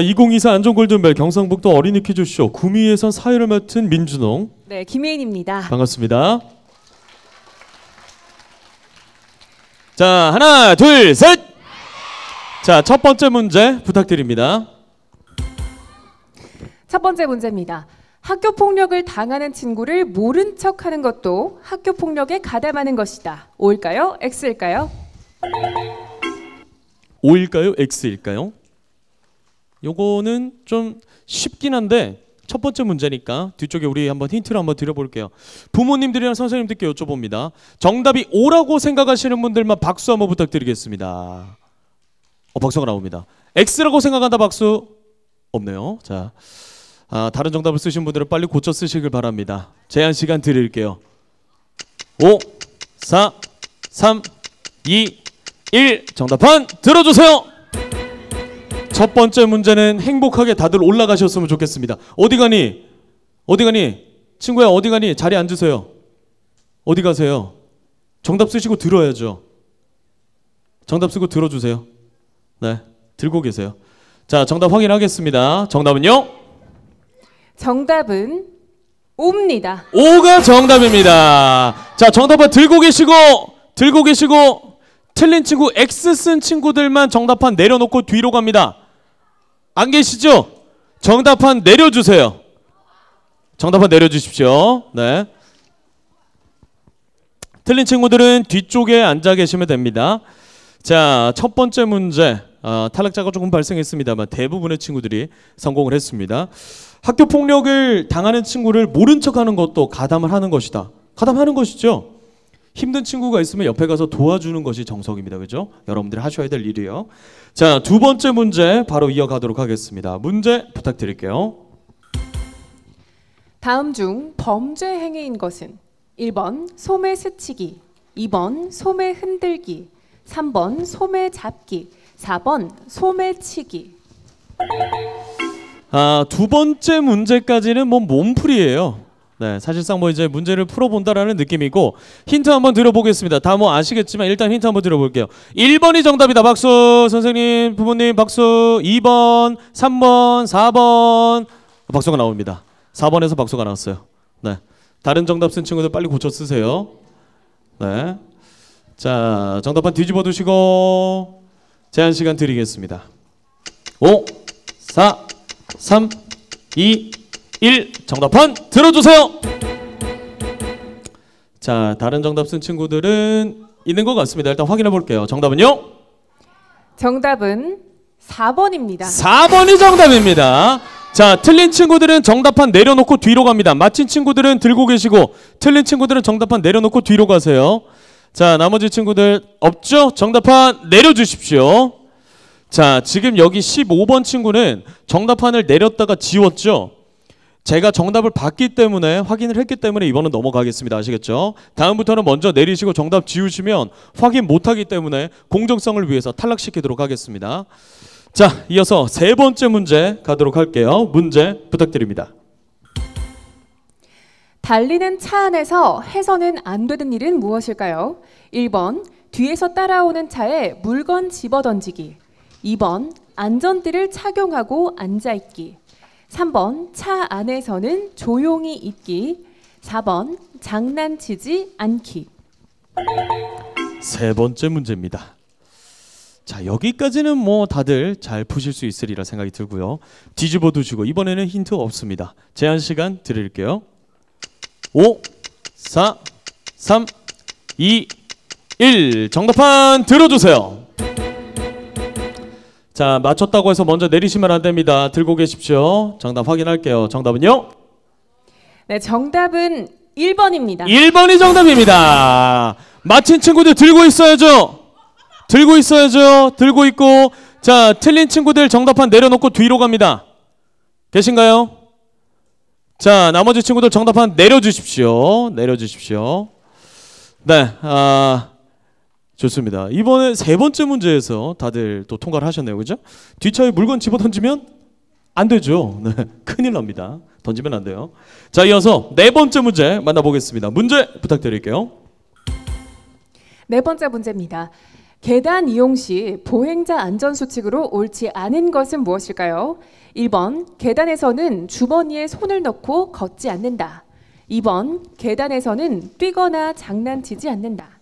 2024 안전 골든벨 경상북도 어린이 퀴즈쇼 구미에선 사회를 맡은 민준홍. 네, 김혜인입니다. 반갑습니다. 자, 하나, 둘, 셋. 자, 첫 번째 문제 부탁드립니다. 첫 번째 문제입니다. 학교 폭력을 당하는 친구를 모른 척 하는 것도 학교 폭력에 가담하는 것이다. O일까요? X일까요? O일까요? X일까요? 요거는 좀 쉽긴 한데 첫 번째 문제니까 뒤쪽에 우리 한번 힌트를 한번 드려볼게요. 부모님들이랑 선생님들께 여쭤봅니다. 정답이 오라고 생각하시는 분들만 박수 한번 부탁드리겠습니다. 어, 박수가 나옵니다. X라고 생각한다 박수 없네요. 자, 아, 다른 정답을 쓰신 분들은 빨리 고쳐 쓰시길 바랍니다. 제한 시간 드릴게요. 5, 4, 3, 2, 1 정답판 들어주세요. 첫 번째 문제는 행복하게 다들 올라가셨으면 좋겠습니다. 어디 가니? 어디 가니? 친구야, 어디 가니? 자리 앉으세요. 어디 가세요? 정답 쓰시고 들어야죠. 정답 쓰고 들어주세요. 네. 들고 계세요. 자, 정답 확인하겠습니다. 정답은요? 정답은 옵니다. 5가 정답입니다. 자, 정답은 들고 계시고, 들고 계시고, 틀린 친구 X 쓴 친구들만 정답판 내려놓고 뒤로 갑니다. 안 계시죠? 정답판 내려주세요. 정답판 내려주십시오. 네. 틀린 친구들은 뒤쪽에 앉아 계시면 됩니다. 자, 첫 번째 문제. 어, 탈락자가 조금 발생했습니다만 대부분의 친구들이 성공을 했습니다. 학교 폭력을 당하는 친구를 모른 척하는 것도 가담을 하는 것이다. 가담하는 것이죠. 힘든 친구가 있으면 옆에 가서 도와주는 것이 정석입니다. 그죠? 여러분들이 하셔야 될 일이요. 자, 두 번째 문제 바로 이어가도록 하겠습니다. 문제 부탁드릴게요. 다음 중 범죄 행위인 것은 1번 소매 스치기, 2번 소매 흔들기, 3번 소매 잡기, 4번 소매치기. 아, 두 번째 문제까지는 뭐 몸풀이에요. 네, 사실상 뭐 이제 문제를 풀어본다라는 느낌이고 힌트 한번 드려보겠습니다다 뭐 아시겠지만 일단 힌트 한번 드려볼게요 1번이 정답이다. 박수. 선생님, 부모님 박수. 2번, 3번, 4번. 박수가 나옵니다. 4번에서 박수가 나왔어요. 네. 다른 정답 쓴 친구들 빨리 고쳐 쓰세요. 네. 자, 정답판 뒤집어 두시고 제한 시간 드리겠습니다. 5 4 3 2 1. 정답판 들어주세요. 자, 다른 정답 쓴 친구들은 있는 것 같습니다. 일단 확인해 볼게요. 정답은요? 정답은 4번입니다. 4번이 정답입니다. 자, 틀린 친구들은 정답판 내려놓고 뒤로 갑니다. 맞힌 친구들은 들고 계시고 틀린 친구들은 정답판 내려놓고 뒤로 가세요. 자, 나머지 친구들 없죠? 정답판 내려주십시오. 자, 지금 여기 15번 친구는 정답판을 내렸다가 지웠죠? 제가 정답을 봤기 때문에 확인을 했기 때문에 이번은 넘어가겠습니다. 아시겠죠? 다음부터는 먼저 내리시고 정답 지우시면 확인 못하기 때문에 공정성을 위해서 탈락시키도록 하겠습니다. 자, 이어서 세 번째 문제 가도록 할게요. 문제 부탁드립니다. 달리는 차 안에서 해서는 안 되는 일은 무엇일까요? 1번 뒤에서 따라오는 차에 물건 집어던지기 2번 안전띠를 착용하고 앉아있기 3번 차 안에서는 조용히 있기 4번 장난치지 않기 세 번째 문제입니다. 자 여기까지는 뭐 다들 잘 푸실 수 있으리라 생각이 들고요. 뒤집어 두시고 이번에는 힌트 없습니다. 제한 시간 드릴게요. 5, 4, 3, 2, 1 정답판 들어주세요. 자, 맞췄다고 해서 먼저 내리시면 안 됩니다. 들고 계십시오. 정답 확인할게요. 정답은요? 네, 정답은 1번입니다. 1번이 정답입니다. 맞힌 친구들 들고 있어야죠. 들고 있어야죠. 들고 있고 자, 틀린 친구들 정답판 내려놓고 뒤로 갑니다. 계신가요? 자, 나머지 친구들 정답판 내려주십시오. 내려주십시오. 네, 아, 좋습니다. 이번에 세 번째 문제에서 다들 또 통과를 하셨네요. 그죠? 뒷차에 물건 집어 던지면 안 되죠. 네, 큰일 납니다. 던지면 안 돼요. 자, 이어서 네 번째 문제 만나보겠습니다. 문제 부탁드릴게요. 네 번째 문제입니다. 계단 이용 시 보행자 안전 수칙으로 옳지 않은 것은 무엇일까요? 1번 계단에서는 주머니에 손을 넣고 걷지 않는다. 2번 계단에서는 뛰거나 장난치지 않는다.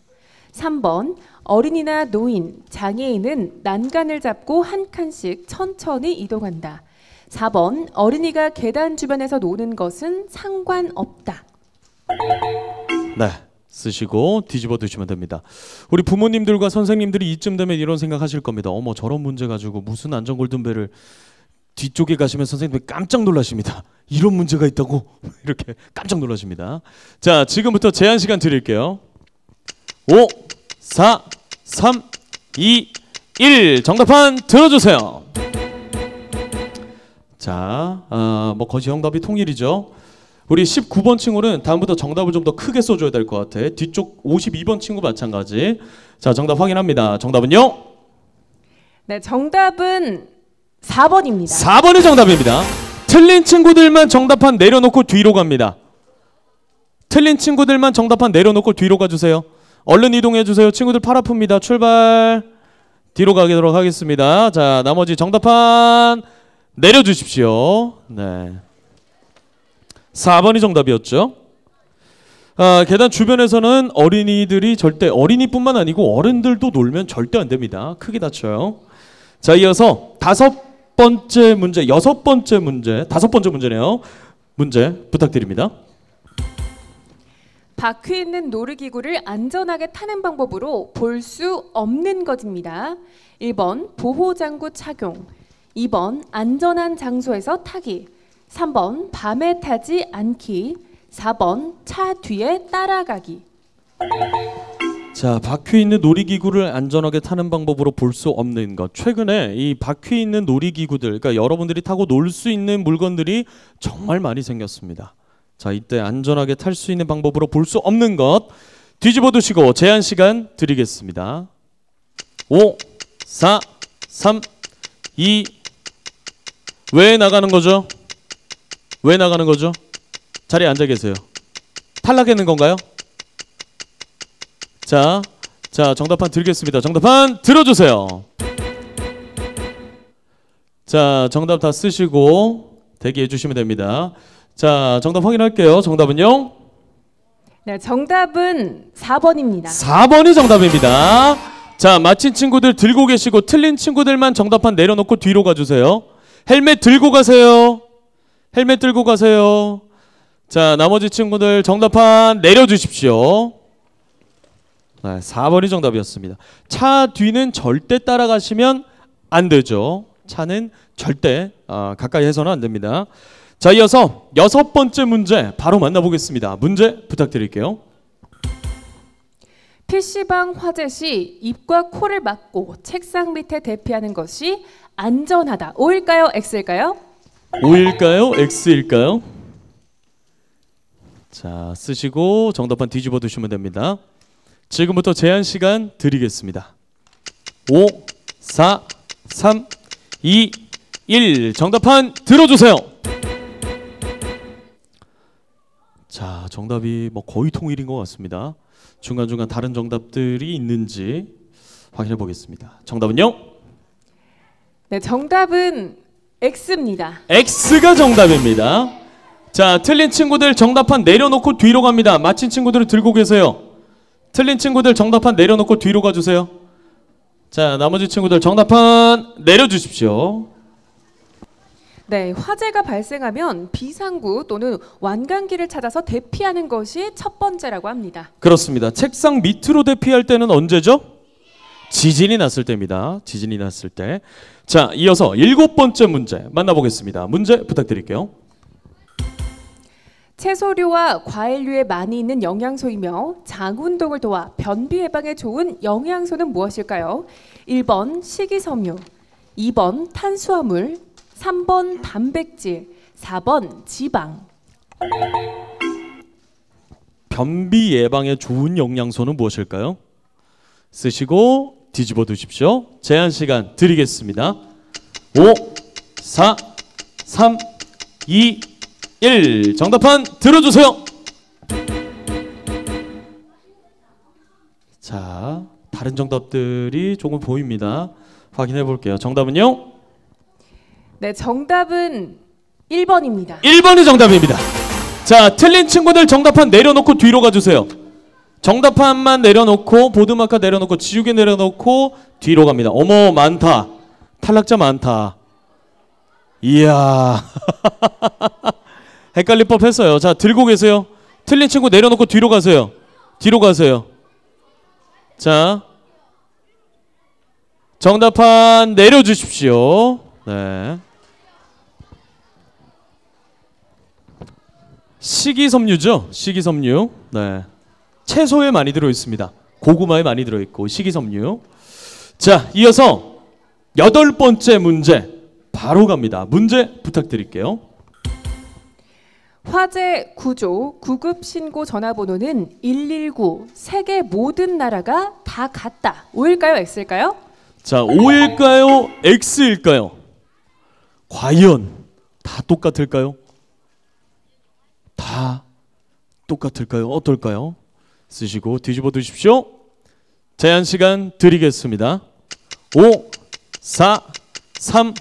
3번 어린이나 노인, 장애인은 난간을 잡고 한 칸씩 천천히 이동한다. 4번 어린이가 계단 주변에서 노는 것은 상관없다. 네. 쓰시고 뒤집어 두시면 됩니다. 우리 부모님들과 선생님들이 이쯤 되면 이런 생각하실 겁니다. 어머 저런 문제 가지고 무슨 안전 골든벨을 뒤쪽에 가시면 선생님들 깜짝 놀라십니다. 이런 문제가 있다고 이렇게 깜짝 놀라십니다. 자 지금부터 제한 시간 드릴게요. 5, 4, 3, 2, 1 정답판 들어주세요 자, 어, 뭐거시 정답이 통일이죠 우리 19번 친구는 다음부터 정답을 좀 더 크게 써줘야 될 것 같아 뒤쪽 52번 친구 마찬가지 자 정답 확인합니다 정답은요? 네 정답은 4번입니다 4번이 정답입니다 틀린 친구들만 정답판 내려놓고 뒤로 갑니다 틀린 친구들만 정답판 내려놓고 뒤로 가주세요 얼른 이동해 주세요. 친구들 팔 아픕니다. 출발. 뒤로 가도록 하겠습니다. 자, 나머지 정답판 내려 주십시오. 네. 4번이 정답이었죠. 아, 계단 주변에서는 어린이들이 절대 어린이뿐만 아니고 어른들도 놀면 절대 안 됩니다. 크게 다쳐요. 자, 이어서 다섯 번째 문제, 여섯 번째 문제, 다섯 번째 문제네요. 문제 부탁드립니다. 바퀴 있는 놀이기구를 안전하게 타는 방법으로 볼 수 없는 것입니다. 1번 보호장구 착용, 2번 안전한 장소에서 타기, 3번 밤에 타지 않기, 4번 차 뒤에 따라가기. 자, 바퀴 있는 놀이기구를 안전하게 타는 방법으로 볼 수 없는 것. 최근에 이 바퀴 있는 놀이기구들, 그러니까 여러분들이 타고 놀 수 있는 물건들이 정말 많이 생겼습니다. 자, 이때 안전하게 탈 수 있는 방법으로 볼 수 없는 것 뒤집어 두시고 제한 시간 드리겠습니다. 5, 4, 3, 2. 왜 나가는 거죠? 왜 나가는 거죠? 자리에 앉아 계세요. 탈락했는 건가요? 자, 자, 정답판 드리겠습니다. 정답판 들어주세요. 자, 정답 다 쓰시고 대기해 주시면 됩니다. 자, 정답 확인할게요. 정답은요? 네, 정답은 4번입니다. 4번이 정답입니다. 자, 마친 친구들 들고 계시고 틀린 친구들만 정답판 내려놓고 뒤로 가주세요. 헬멧 들고 가세요. 헬멧 들고 가세요. 자, 나머지 친구들 정답판 내려주십시오. 네, 4번이 정답이었습니다. 차 뒤는 절대 따라가시면 안 되죠. 차는 절대 아, 가까이 해서는 안 됩니다. 자, 이어서 여섯 번째 문제 바로 만나보겠습니다. 문제 부탁드릴게요. PC방 화재 시 입과 코를 막고 책상 밑에 대피하는 것이 안전하다. O일까요? X일까요? O일까요? X일까요? 자, 쓰시고 정답판 뒤집어 두시면 됩니다. 지금부터 제한 시간 드리겠습니다. 5, 4, 3, 2, 1. 정답판 들어주세요. 자, 정답이 뭐 거의 통일인 것 같습니다. 중간중간 다른 정답들이 있는지 확인해 보겠습니다. 정답은요? 네, 정답은 X입니다. X가 정답입니다. 자, 틀린 친구들 정답판 내려놓고 뒤로 갑니다. 맞힌 친구들을 들고 계세요. 틀린 친구들 정답판 내려놓고 뒤로 가주세요. 자, 나머지 친구들 정답판 내려주십시오. 네, 화재가 발생하면 비상구 또는 완강기를 찾아서 대피하는 것이 첫 번째라고 합니다. 그렇습니다. 책상 밑으로 대피할 때는 언제죠? 지진이 났을 때입니다. 지진이 났을 때. 자, 이어서 일곱 번째 문제 만나보겠습니다. 문제 부탁드릴게요. 채소류와 과일류에 많이 있는 영양소이며 장운동을 도와 변비 예방에 좋은 영양소는 무엇일까요? 1번 식이섬유, 2번 탄수화물, 3번 단백질, 4번 지방. 변비 예방에 좋은 영양소는 무엇일까요? 쓰시고 뒤집어 두십시오. 제한 시간 드리겠습니다. 5, 4, 3, 2, 1. 정답판 들어주세요. 자, 다른 정답들이 조금 보입니다. 확인해 볼게요. 정답은요? 네, 정답은 1번입니다. 1번이 정답입니다. 자, 틀린 친구들 정답판 내려놓고 뒤로 가주세요. 정답판만 내려놓고 보드마카 내려놓고 지우개 내려놓고 뒤로 갑니다. 어머 많다. 탈락자 많다. 이야. 헷갈릴 법 했어요. 자, 들고 계세요. 틀린 친구 내려놓고 뒤로 가세요. 뒤로 가세요. 자. 정답판 내려주십시오. 네. 식이섬유죠. 식이섬유. 네. 채소에 많이 들어 있습니다. 고구마에 많이 들어 있고 식이섬유. 자, 이어서 여덟 번째 문제 바로 갑니다. 문제 부탁드릴게요. 화재 구조 구급 신고 전화번호는 119 세계 모든 나라가 다 같다. 오일까요 X일까요? 자, 오일까요 X일까요? 과연 다 똑같을까요? 다 똑같을까요? 어떨까요? 쓰시고 뒤집어 두십시오. 제한 시간 드리겠습니다. 5, 4, 3,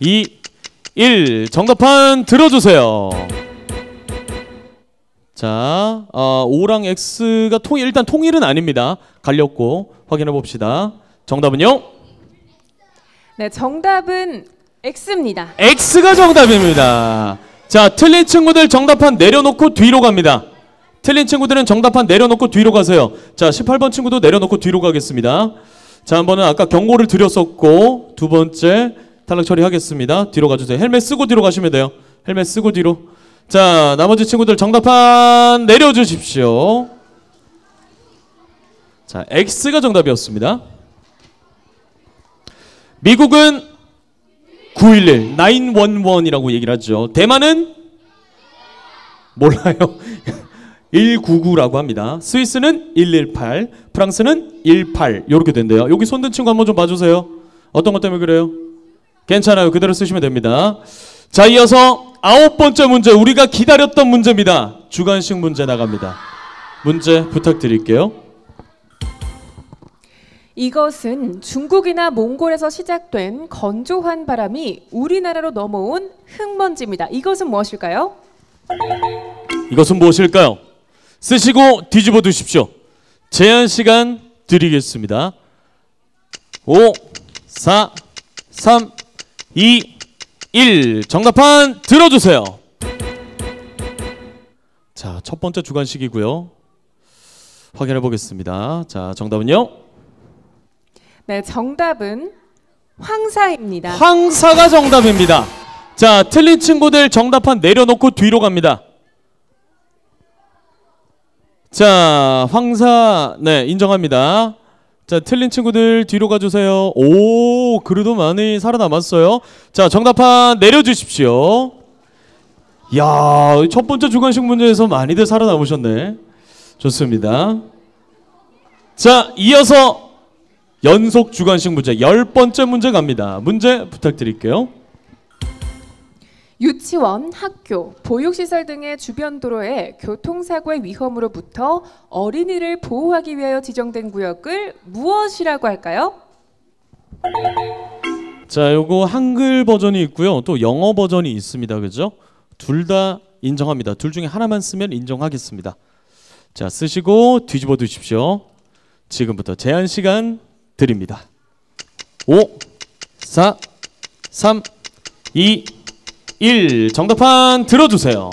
2, 1. 정답판 들어주세요. 자, 어, 아, 5랑 X가 통 일단 통일은 아닙니다. 갈렸고, 확인해 봅시다. 정답은요? 네, 정답은 X입니다. X가 정답입니다. 자, 틀린 친구들 정답판 내려놓고 뒤로 갑니다. 틀린 친구들은 정답판 내려놓고 뒤로 가세요. 자, 18번 친구도 내려놓고 뒤로 가겠습니다. 자, 한 번은 아까 경고를 드렸었고 두 번째 탈락 처리하겠습니다. 뒤로 가주세요. 헬멧 쓰고 뒤로 가시면 돼요. 헬멧 쓰고 뒤로. 자, 나머지 친구들 정답판 내려주십시오. 자, X가 정답이었습니다. 미국은 911 911이라고 얘기를 하죠. 대만은 몰라요. 199라고 합니다. 스위스는 118, 프랑스는 18 이렇게 된대요. 여기 손든 친구 한번 좀 봐주세요. 어떤 것 때문에 그래요? 괜찮아요. 그대로 쓰시면 됩니다. 자, 이어서 아홉 번째 문제 우리가 기다렸던 문제입니다. 주관식 문제 나갑니다. 문제 부탁드릴게요. 이것은 중국이나 몽골에서 시작된 건조한 바람이 우리나라로 넘어온 흙먼지입니다. 이것은 무엇일까요? 이것은 무엇일까요? 쓰시고 뒤집어 두십시오. 제한 시간 드리겠습니다. 5, 4, 3, 2, 1. 정답판 들어주세요. 자, 첫 번째 주관식이고요. 확인해 보겠습니다. 자, 정답은요? 네, 정답은 황사입니다. 황사가 정답입니다. 자, 틀린 친구들 정답판 내려놓고 뒤로 갑니다. 자, 황사, 네, 인정합니다. 자, 틀린 친구들 뒤로 가주세요. 오, 그래도 많이 살아남았어요. 자, 정답판 내려주십시오. 야, 첫 번째 주관식 문제에서 많이들 살아남으셨네. 좋습니다. 자, 이어서 연속 주관식 문제 열 번째 문제 갑니다. 문제 부탁드릴게요. 유치원, 학교, 보육시설 등의 주변 도로에 교통사고의 위험으로부터 어린이를 보호하기 위하여 지정된 구역을 무엇이라고 할까요? 자, 요거 한글 버전이 있고요. 또 영어 버전이 있습니다. 그죠? 둘 다 인정합니다. 둘 중에 하나만 쓰면 인정하겠습니다. 자, 쓰시고 뒤집어 두십시오. 지금부터 제한 시간 드립니다. 5, 4, 3, 2, 1. 정답판 들어주세요.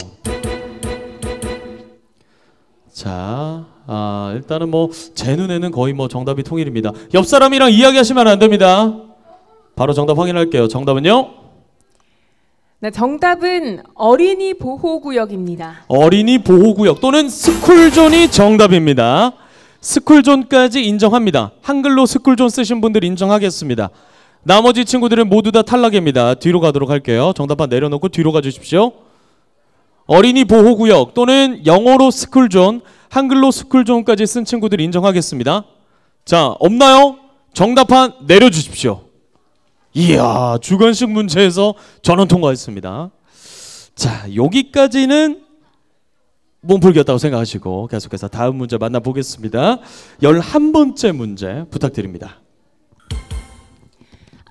자, 아, 일단은 뭐 제 눈에는 거의 뭐 정답이 통일입니다. 옆 사람이랑 이야기하시면 안 됩니다. 바로 정답 확인할게요. 정답은요? 네, 정답은 어린이 보호구역입니다. 어린이 보호구역 또는 스쿨존이 정답입니다. 스쿨존까지 인정합니다. 한글로 스쿨존 쓰신 분들 인정하겠습니다. 나머지 친구들은 모두 다 탈락입니다. 뒤로 가도록 할게요. 정답판 내려놓고 뒤로 가주십시오. 어린이 보호구역 또는 영어로 스쿨존, 한글로 스쿨존까지 쓴 친구들 인정하겠습니다. 자, 없나요? 정답판 내려주십시오. 이야, 주관식 문제에서 전원 통과했습니다. 자, 여기까지는 몸풀기였다고 생각하시고 계속해서 다음 문제 만나보겠습니다. 11번째 문제 부탁드립니다.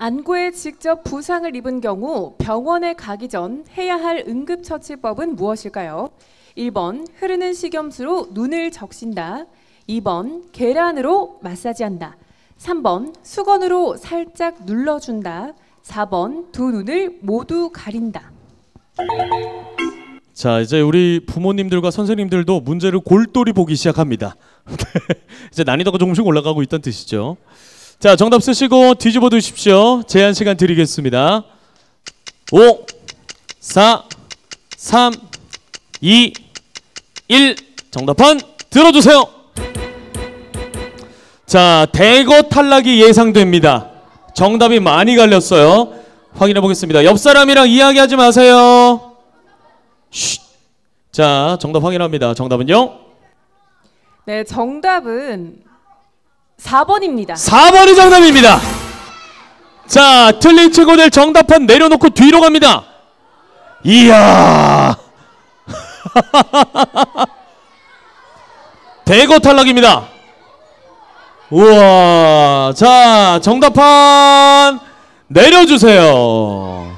안고에 직접 부상을 입은 경우 병원에 가기 전 해야 할 응급처치법은 무엇일까요? 1번 흐르는 식염수로 눈을 적신다. 2번 계란으로 마사지한다. 3번 수건으로 살짝 눌러준다. 4번 두 눈을 모두 가린다. 자 이제 우리 부모님들과 선생님들도 문제를 골똘히 보기 시작합니다. 이제 난이도가 조금씩 올라가고 있던 뜻이죠. 자 정답 쓰시고 뒤집어 두십시오. 제한 시간 드리겠습니다. 5, 4, 3, 2, 1 정답판 들어주세요. 자 대거 탈락이 예상됩니다. 정답이 많이 갈렸어요. 확인해 보겠습니다. 옆 사람이랑 이야기하지 마세요. 쉿. 자, 정답 확인합니다. 정답은요? 네, 정답은 4번입니다. 4번이 정답입니다. 자, 틀린 친구들 정답판 내려놓고 뒤로 갑니다. 이야. 대거 탈락입니다. 우와. 자, 정답판 내려주세요.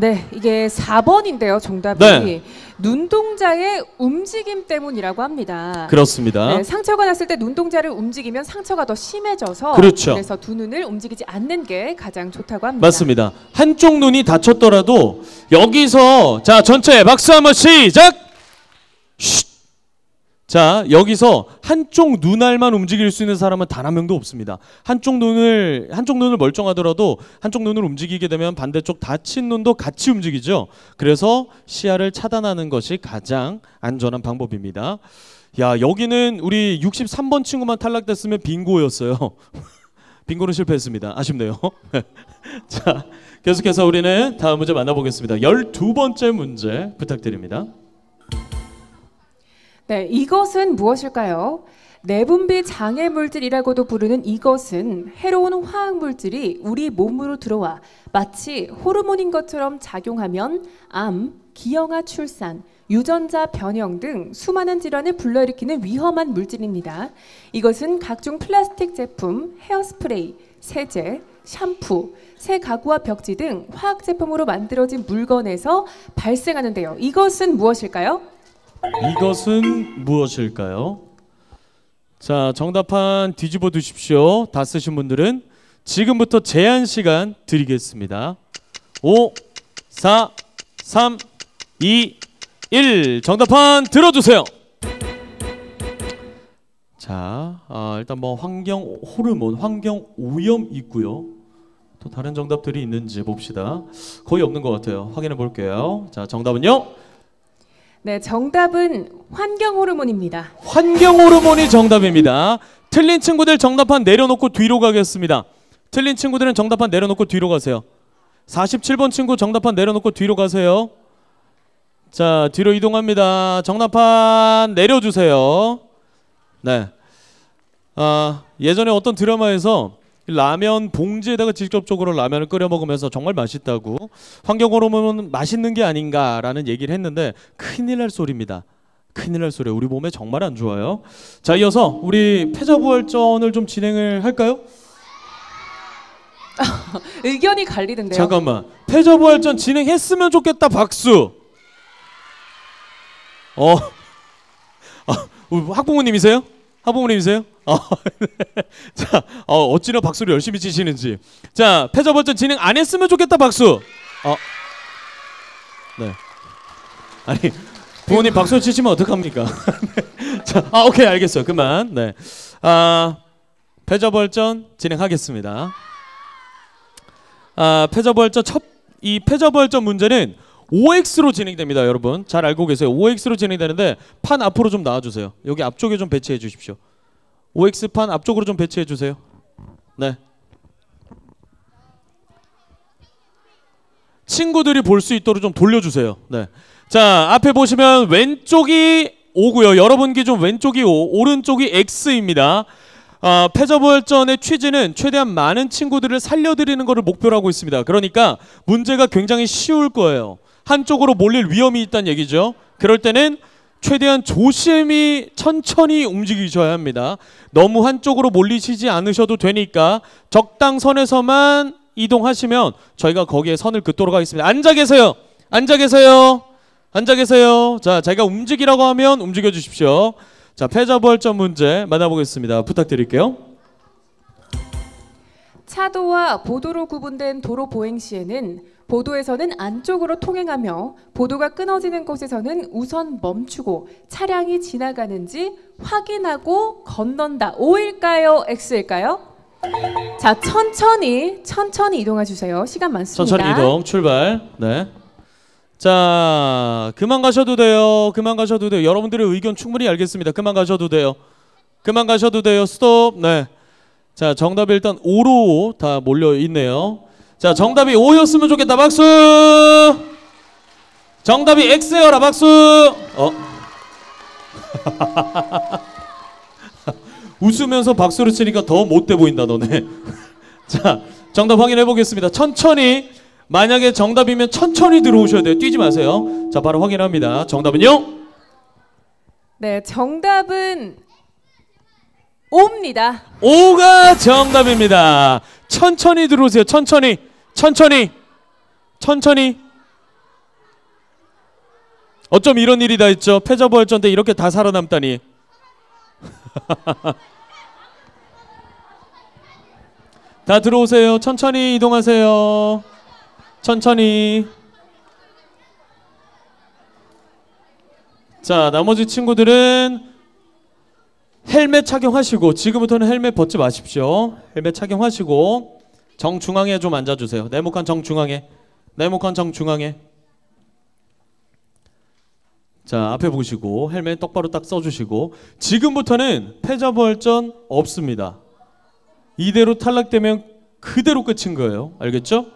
네, 이게 4번인데요, 정답이. 네. 눈동자의 움직임 때문이라고 합니다. 그렇습니다. 네, 상처가 났을 때 눈동자를 움직이면 상처가 더 심해져서 그렇죠. 그래서 두 눈을 움직이지 않는 게 가장 좋다고 합니다. 맞습니다. 한쪽 눈이 다쳤더라도 여기서 자 전체 박수 한번 시작. 쉿. 자, 여기서 한쪽 눈알만 움직일 수 있는 사람은 단 한 명도 없습니다. 한쪽 눈을 한쪽 눈을 멀쩡하더라도 한쪽 눈을 움직이게 되면 반대쪽 다친 눈도 같이 움직이죠. 그래서 시야를 차단하는 것이 가장 안전한 방법입니다. 야, 여기는 우리 63번 친구만 탈락됐으면 빙고였어요. 빙고는 실패했습니다. 아쉽네요. 자, 계속해서 우리는 다음 문제 만나보겠습니다. 12번째 문제 부탁드립니다. 네, 이것은 무엇일까요? 내분비 장애 물질이라고도 부르는 이것은 해로운 화학 물질이 우리 몸으로 들어와 마치 호르몬인 것처럼 작용하면 암, 기형아 출산, 유전자 변형 등 수많은 질환을 불러일으키는 위험한 물질입니다. 이것은 각종 플라스틱 제품, 헤어스프레이, 세제, 샴푸, 새 가구와 벽지 등 화학 제품으로 만들어진 물건에서 발생하는데요. 이것은 무엇일까요? 이것은 무엇일까요? 자, 정답판 뒤집어 두십시오. 다 쓰신 분들은 지금부터 제한 시간 드리겠습니다. 5, 4, 3, 2, 1. 정답판 들어주세요. 자, 아, 일단 뭐 환경 호르몬, 환경 오염 있고요. 또 다른 정답들이 있는지 봅시다. 거의 없는 것 같아요. 확인해 볼게요. 자, 정답은요. 네, 정답은 환경 호르몬입니다. 환경 호르몬이 정답입니다. 틀린 친구들 정답판 내려놓고 뒤로 가겠습니다. 틀린 친구들은 정답판 내려놓고 뒤로 가세요. 47번 친구 정답판 내려놓고 뒤로 가세요. 자, 뒤로 이동합니다. 정답판 내려주세요. 네. 아, 예전에 어떤 드라마에서 라면 봉지에다가 직접적으로 라면을 끓여 먹으면서 정말 맛있다고 환경호르몬은 맛있는 게 아닌가라는 얘기를 했는데 큰일 날 소리입니다. 큰일 날 소리. 우리 몸에 정말 안 좋아요. 자, 이어서 우리 패자부활전을 좀 진행을 할까요? 의견이 갈리던데요. 잠깐만. 패자부활전 진행했으면 좋겠다. 박수. 어. 아, 학부모님이세요? 학부모님이세요? 어, 자, 어, 어찌나 박수를 열심히 치시는지. 자, 패자벌전 진행 안 했으면 좋겠다 박수. 어, 네. 아니 부모님 박수 치시면 어떡합니까? 자, 아 오케이 알겠어요. 그만. 네. 아 패자벌전 진행하겠습니다. 아 패자벌전 첫 이 패자벌전 문제는 OX로 진행됩니다, 여러분. 잘 알고 계세요. OX로 진행되는데 판 앞으로 좀 나와주세요. 여기 앞쪽에 좀 배치해 주십시오. OX판 앞쪽으로 좀 배치해 주세요. 네. 친구들이 볼 수 있도록 좀 돌려주세요. 네. 자, 앞에 보시면 왼쪽이 5고요. 여러분 기준 왼쪽이 5, 오른쪽이 X입니다. 어, 패저부활전의 취지는 최대한 많은 친구들을 살려드리는 것을 목표로 하고 있습니다. 그러니까 문제가 굉장히 쉬울 거예요. 한쪽으로 몰릴 위험이 있다는 얘기죠. 그럴 때는 최대한 조심히 천천히 움직이셔야 합니다. 너무 한쪽으로 몰리시지 않으셔도 되니까 적당 선에서만 이동하시면 저희가 거기에 선을 긋도록 하겠습니다. 앉아 계세요. 앉아 계세요. 앉아 계세요. 자, 자기가 움직이라고 하면 움직여 주십시오. 자, 패자부활전 문제 만나보겠습니다. 부탁드릴게요. 차도와 보도로 구분된 도로 보행 시에는 보도에서는 안쪽으로 통행하며 보도가 끊어지는 곳에서는 우선 멈추고 차량이 지나가는지 확인하고 건넌다. O일까요? X일까요? 자, 천천히 천천히 이동해 주세요. 시간 많습니다. 천천히 이동 출발. 네. 자, 그만 가셔도 돼요. 그만 가셔도 돼요. 여러분들의 의견 충분히 알겠습니다. 그만 가셔도 돼요. 그만 가셔도 돼요. 스톱. 네. 자, 정답이 일단 5로 다 몰려 있네요. 자, 정답이 5였으면 좋겠다. 박수! 정답이 X여라. 박수! 어? 웃으면서 박수를 치니까 더 못돼 보인다, 너네. 자, 정답 확인해 보겠습니다. 천천히 만약에 정답이면 천천히 들어오셔야 돼요. 뛰지 마세요. 자, 바로 확인합니다. 정답은요? 네, 정답은 오입니다. 오가 정답입니다. 천천히 들어오세요. 천천히. 천천히. 천천히. 어쩜 이런 일이 다 있죠. 패자 부활전 때 이렇게 다 살아남다니. 다 들어오세요. 천천히 이동하세요. 천천히. 자, 나머지 친구들은 헬멧 착용하시고 지금부터는 헬멧 벗지 마십시오. 헬멧 착용하시고 정중앙에 좀 앉아주세요. 네모칸 정중앙에 네모칸 정중앙에 자 앞에 보시고 헬멧 똑바로 딱 써주시고 지금부터는 패자부활전 없습니다. 이대로 탈락되면 그대로 끝인 거예요. 알겠죠?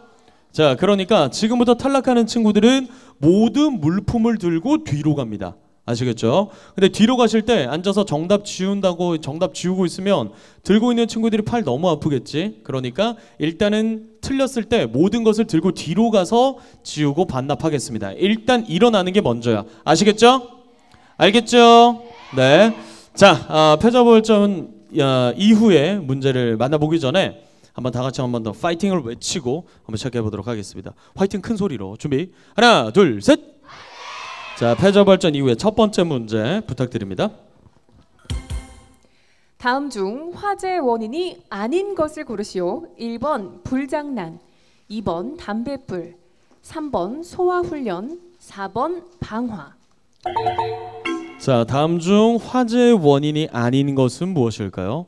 자 그러니까 지금부터 탈락하는 친구들은 모든 물품을 들고 뒤로 갑니다. 아시겠죠? 근데 뒤로 가실 때 앉아서 정답 지운다고 정답 지우고 있으면 들고 있는 친구들이 팔 너무 아프겠지? 그러니까 일단은 틀렸을 때 모든 것을 들고 뒤로 가서 지우고 반납하겠습니다. 일단 일어나는 게 먼저야. 아시겠죠? 알겠죠? 네. 자, 아, 패자부활전 아, 이후에 문제를 만나보기 전에 한번 다 같이 한번 더 파이팅을 외치고 한번 시작해 보도록 하겠습니다. 파이팅 큰 소리로 준비. 하나, 둘, 셋. 자, 패자 발전 이후에 첫 번째 문제 부탁드립니다. 다음 중 화재의 원인이 아닌 것을 고르시오. 1번 불장난, 2번 담배불, 3번 소화훈련, 4번 방화. 자, 다음 중 화재의 원인이 아닌 것은 무엇일까요?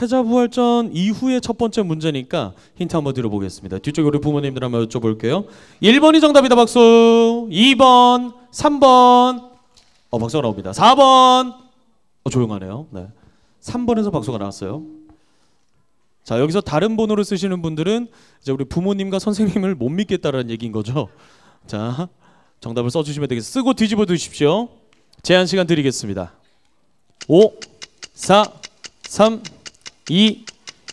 태자부활전 이후의 첫 번째 문제니까 힌트 한번 드려보겠습니다 뒤쪽에 우리 부모님들 한번 여쭤볼게요. 1번이 정답이다 박수. 2번, 3번. 어 박수가 나옵니다. 4번. 어 조용하네요. 네. 3번에서 박수가 나왔어요. 자 여기서 다른 번호를 쓰시는 분들은 이제 우리 부모님과 선생님을 못 믿겠다라는 얘기인 거죠. 자 정답을 써주시면 되겠어요 쓰고 뒤집어 두십시오. 제한 시간 드리겠습니다. 5, 4, 3, 2,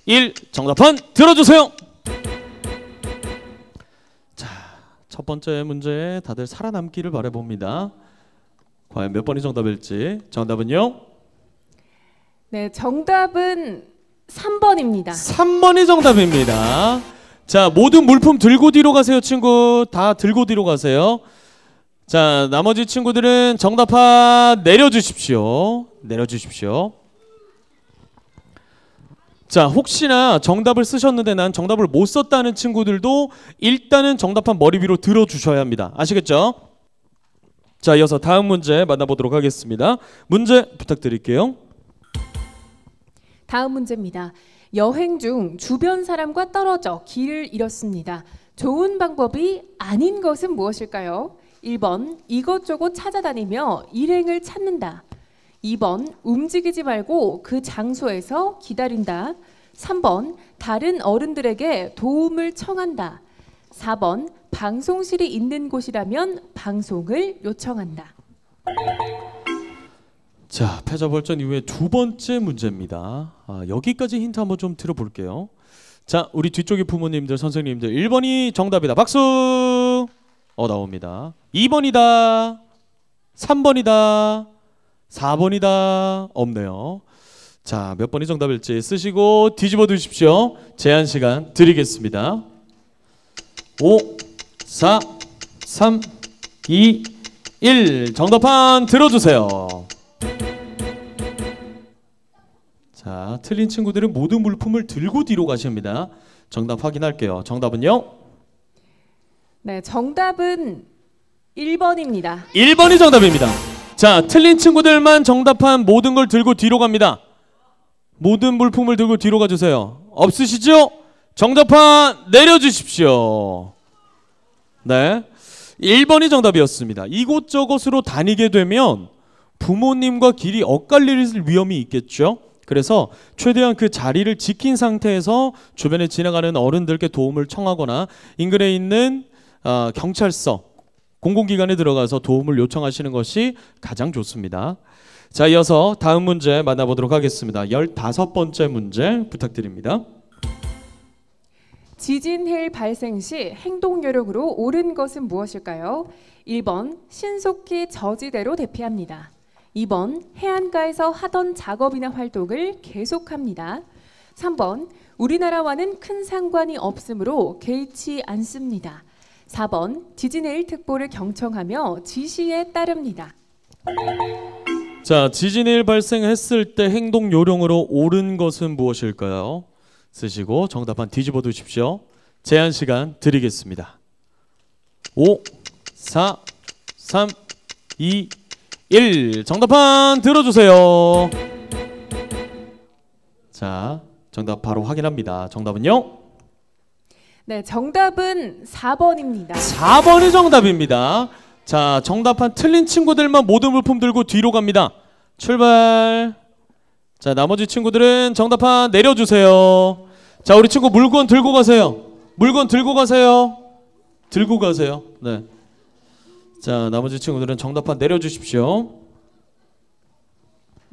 1 정답은 들어주세요. 자, 첫 번째 문제 다들 살아남기를 바라봅니다. 과연 몇 번이 정답일지. 정답은요? 네, 정답은 3번입니다. 3번이 정답입니다. 자, 모든 물품 들고 뒤로 가세요, 친구. 다 들고 뒤로 가세요. 자, 나머지 친구들은 정답판 내려주십시오. 내려주십시오. 자, 혹시나 정답을 쓰셨는데 난 정답을 못 썼다는 친구들도 일단은 정답한 머리 위로 들어주셔야 합니다. 아시겠죠? 자, 이어서 다음 문제 만나보도록 하겠습니다. 문제 부탁드릴게요. 다음 문제입니다. 여행 중 주변 사람과 떨어져 길을 잃었습니다. 좋은 방법이 아닌 것은 무엇일까요? 1번 이것저것 찾아다니며 일행을 찾는다. 2번 움직이지 말고 그 장소에서 기다린다. 3번 다른 어른들에게 도움을 청한다. 4번 방송실이 있는 곳이라면 방송을 요청한다. 자, 패자 벌전 이후에 두 번째 문제입니다. 아, 여기까지 힌트 한번 좀 들어볼게요. 자, 우리 뒤쪽에 부모님들, 선생님들 1번이 정답이다. 박수! 어, 나옵니다. 2번이다. 3번이다. 4번이다. 없네요. 자, 몇 번이 정답일지 쓰시고 뒤집어 두십시오. 제한 시간 드리겠습니다. 5, 4, 3, 2, 1. 정답판 들어주세요. 자, 틀린 친구들은 모든 물품을 들고 뒤로 가십니다. 정답 확인할게요. 정답은요? 네, 정답은 1번입니다. 1번이 정답입니다. 자, 틀린 친구들만 정답한 모든 걸 들고 뒤로 갑니다. 모든 물품을 들고 뒤로 가주세요. 없으시죠? 정답판 내려주십시오. 네. 1번이 정답이었습니다. 이곳저곳으로 다니게 되면 부모님과 길이 엇갈릴 위험이 있겠죠. 그래서 최대한 그 자리를 지킨 상태에서 주변에 지나가는 어른들께 도움을 청하거나 인근에 있는 어, 경찰서 공공기관에 들어가서 도움을 요청하시는 것이 가장 좋습니다. 자, 이어서 다음 문제 만나보도록 하겠습니다. 15번째 문제 부탁드립니다. 지진일 발생 시 행동 요령으로 옳은 것은 무엇일까요? 1번 신속히 저지대로 대피합니다. 2번 해안가에서 하던 작업이나 활동을 계속합니다. 3번 우리나라와는 큰 상관이 없으므로 개의치 않습니다. 4번 지진해일 특보를 경청하며 지시에 따릅니다. 자, 지진일 발생했을 때 행동 요령으로 옳은 것은 무엇일까요? 쓰시고 정답한 뒤집어 두십시오. 제한 시간 드리겠습니다. 5 4 3 2 1 정답판 들어 주세요. 자, 정답 바로 확인합니다. 정답은요? 네, 정답은 4번입니다. 4번이 정답입니다. 자, 정답한 틀린 친구들만 모든 물품 들고 뒤로 갑니다. 출발. 자, 나머지 친구들은 정답한 내려주세요. 자, 우리 친구 물건 들고 가세요. 물건 들고 가세요. 들고 가세요. 네. 자, 나머지 친구들은 정답판 내려주십시오.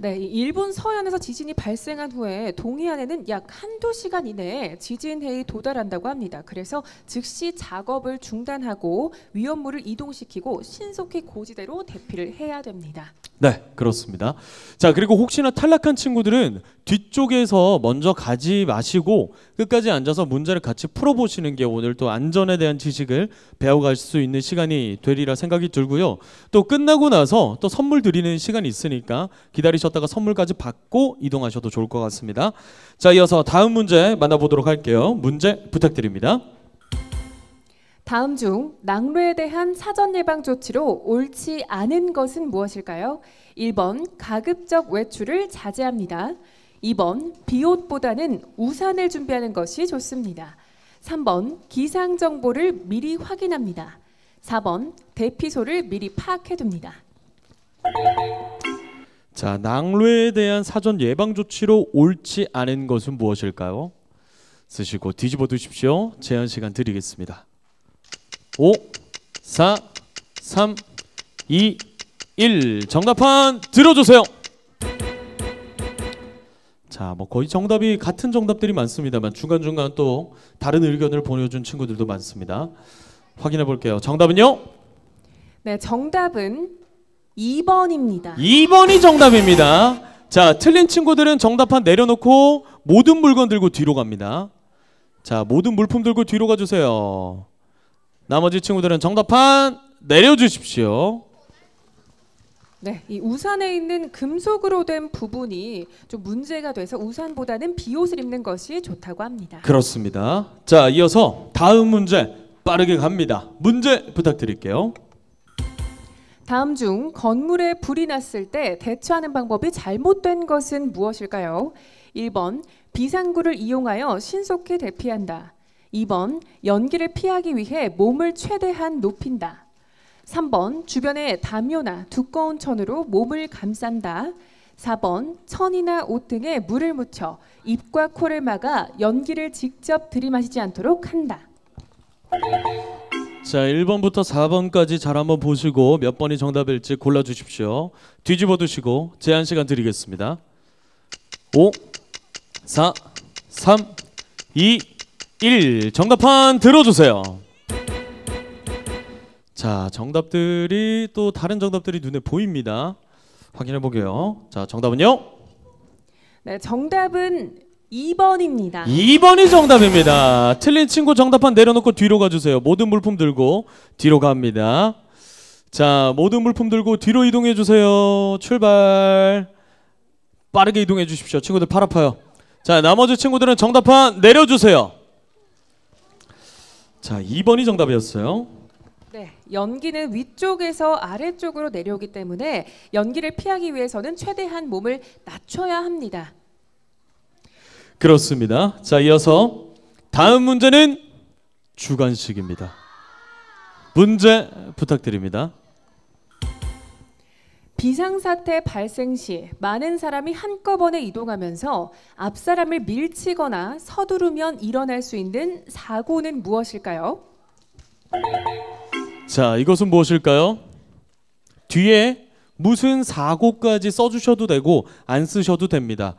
네, 일본 서해안에서 지진이 발생한 후에 동해안에는 약 한두 시간 이내에 지진해에 도달한다고 합니다. 그래서 즉시 작업을 중단하고 위험물을 이동시키고 신속히 고지대로 대피를 해야 됩니다. 네, 그렇습니다. 자, 그리고 혹시나 탈락한 친구들은 뒤쪽에서 먼저 가지 마시고 끝까지 앉아서 문제를 같이 풀어보시는 게 오늘 또 안전에 대한 지식을 배워갈 수 있는 시간이 되리라 생각이 들고요. 또 끝나고 나서 또 선물 드리는 시간이 있으니까 기다리셔 맞췄다가 선물까지 받고 이동하셔도 좋을 것 같습니다. 자, 이어서 다음 문제 만나보도록 할게요. 문제 부탁드립니다. 다음 중 낙로에 대한 사전 예방 조치로 옳지 않은 것은 무엇일까요? 1번 가급적 외출을 자제합니다. 2번 비옷보다는 우산을 준비하는 것이 좋습니다. 3번 기상 정보를 미리 확인합니다. 4번 대피소를 미리 파악해 둡니다. 자, 낭로에 대한 사전 예방 조치로 옳지 않은 것은 무엇일까요? 쓰시고 뒤집어 두십시오. 제한 시간 드리겠습니다. 5 4 3 2 1 정답판 들어 주세요. 자, 뭐 거의 정답이 같은 정답들이 많습니다만 중간중간 또 다른 의견을 보내준 친구들도 많습니다. 확인해 볼게요. 정답은요? 네, 정답은 2번입니다. 2번이 정답입니다. 자, 틀린 친구들은 정답판 내려놓고 모든 물건 들고 뒤로 갑니다. 자, 모든 물품 들고 뒤로 가주세요. 나머지 친구들은 정답판 내려주십시오. 네, 이 우산에 있는 금속으로 된 부분이 좀 문제가 돼서 우산보다는 비옷을 입는 것이 좋다고 합니다. 그렇습니다. 자, 이어서 다음 문제 빠르게 갑니다. 문제 부탁드릴게요. 다음 중 건물에 불이 났을 때 대처하는 방법이 잘못된 것은 무엇일까요? 1번 비상구를 이용하여 신속히 대피한다. 2번 연기를 피하기 위해 몸을 최대한 높인다. 3번 주변에 담요나 두꺼운 천으로 몸을 감싼다. 4번 천이나 옷 등에 물을 묻혀 입과 코를 막아 연기를 직접 들이마시지 않도록 한다. 자, 1번부터 4번까지 잘 한번 보시고 몇 번이 정답일지 골라 주십시오. 뒤집어 두시고 제한 시간 드리겠습니다. 5 4 3 2 1 정답판 들어 주세요. 자, 정답들이 또 다른 정답들이 눈에 보입니다. 확인해 보게요. 자, 정답은요? 네, 정답은 2번입니다. 2번이 정답입니다. 틀린 친구 정답판 내려놓고 뒤로 가주세요. 모든 물품 들고 뒤로 갑니다. 자, 모든 물품 들고 뒤로 이동해 주세요. 출발. 빠르게 이동해 주십시오. 친구들 팔 아파요. 자, 나머지 친구들은 정답판 내려주세요. 자, 2번이 정답이었어요. 네, 연기는 위쪽에서 아래쪽으로 내려오기 때문에 연기를 피하기 위해서는 최대한 몸을 낮춰야 합니다. 그렇습니다. 자, 이어서 다음 문제는 주관식입니다. 문제 부탁드립니다. 비상사태 발생 시 많은 사람이 한꺼번에 이동하면서 앞사람을 밀치거나 서두르면 일어날 수 있는 사고는 무엇일까요? 자, 이것은 무엇일까요? 뒤에 무슨 사고까지 써주셔도 되고 안 쓰셔도 됩니다.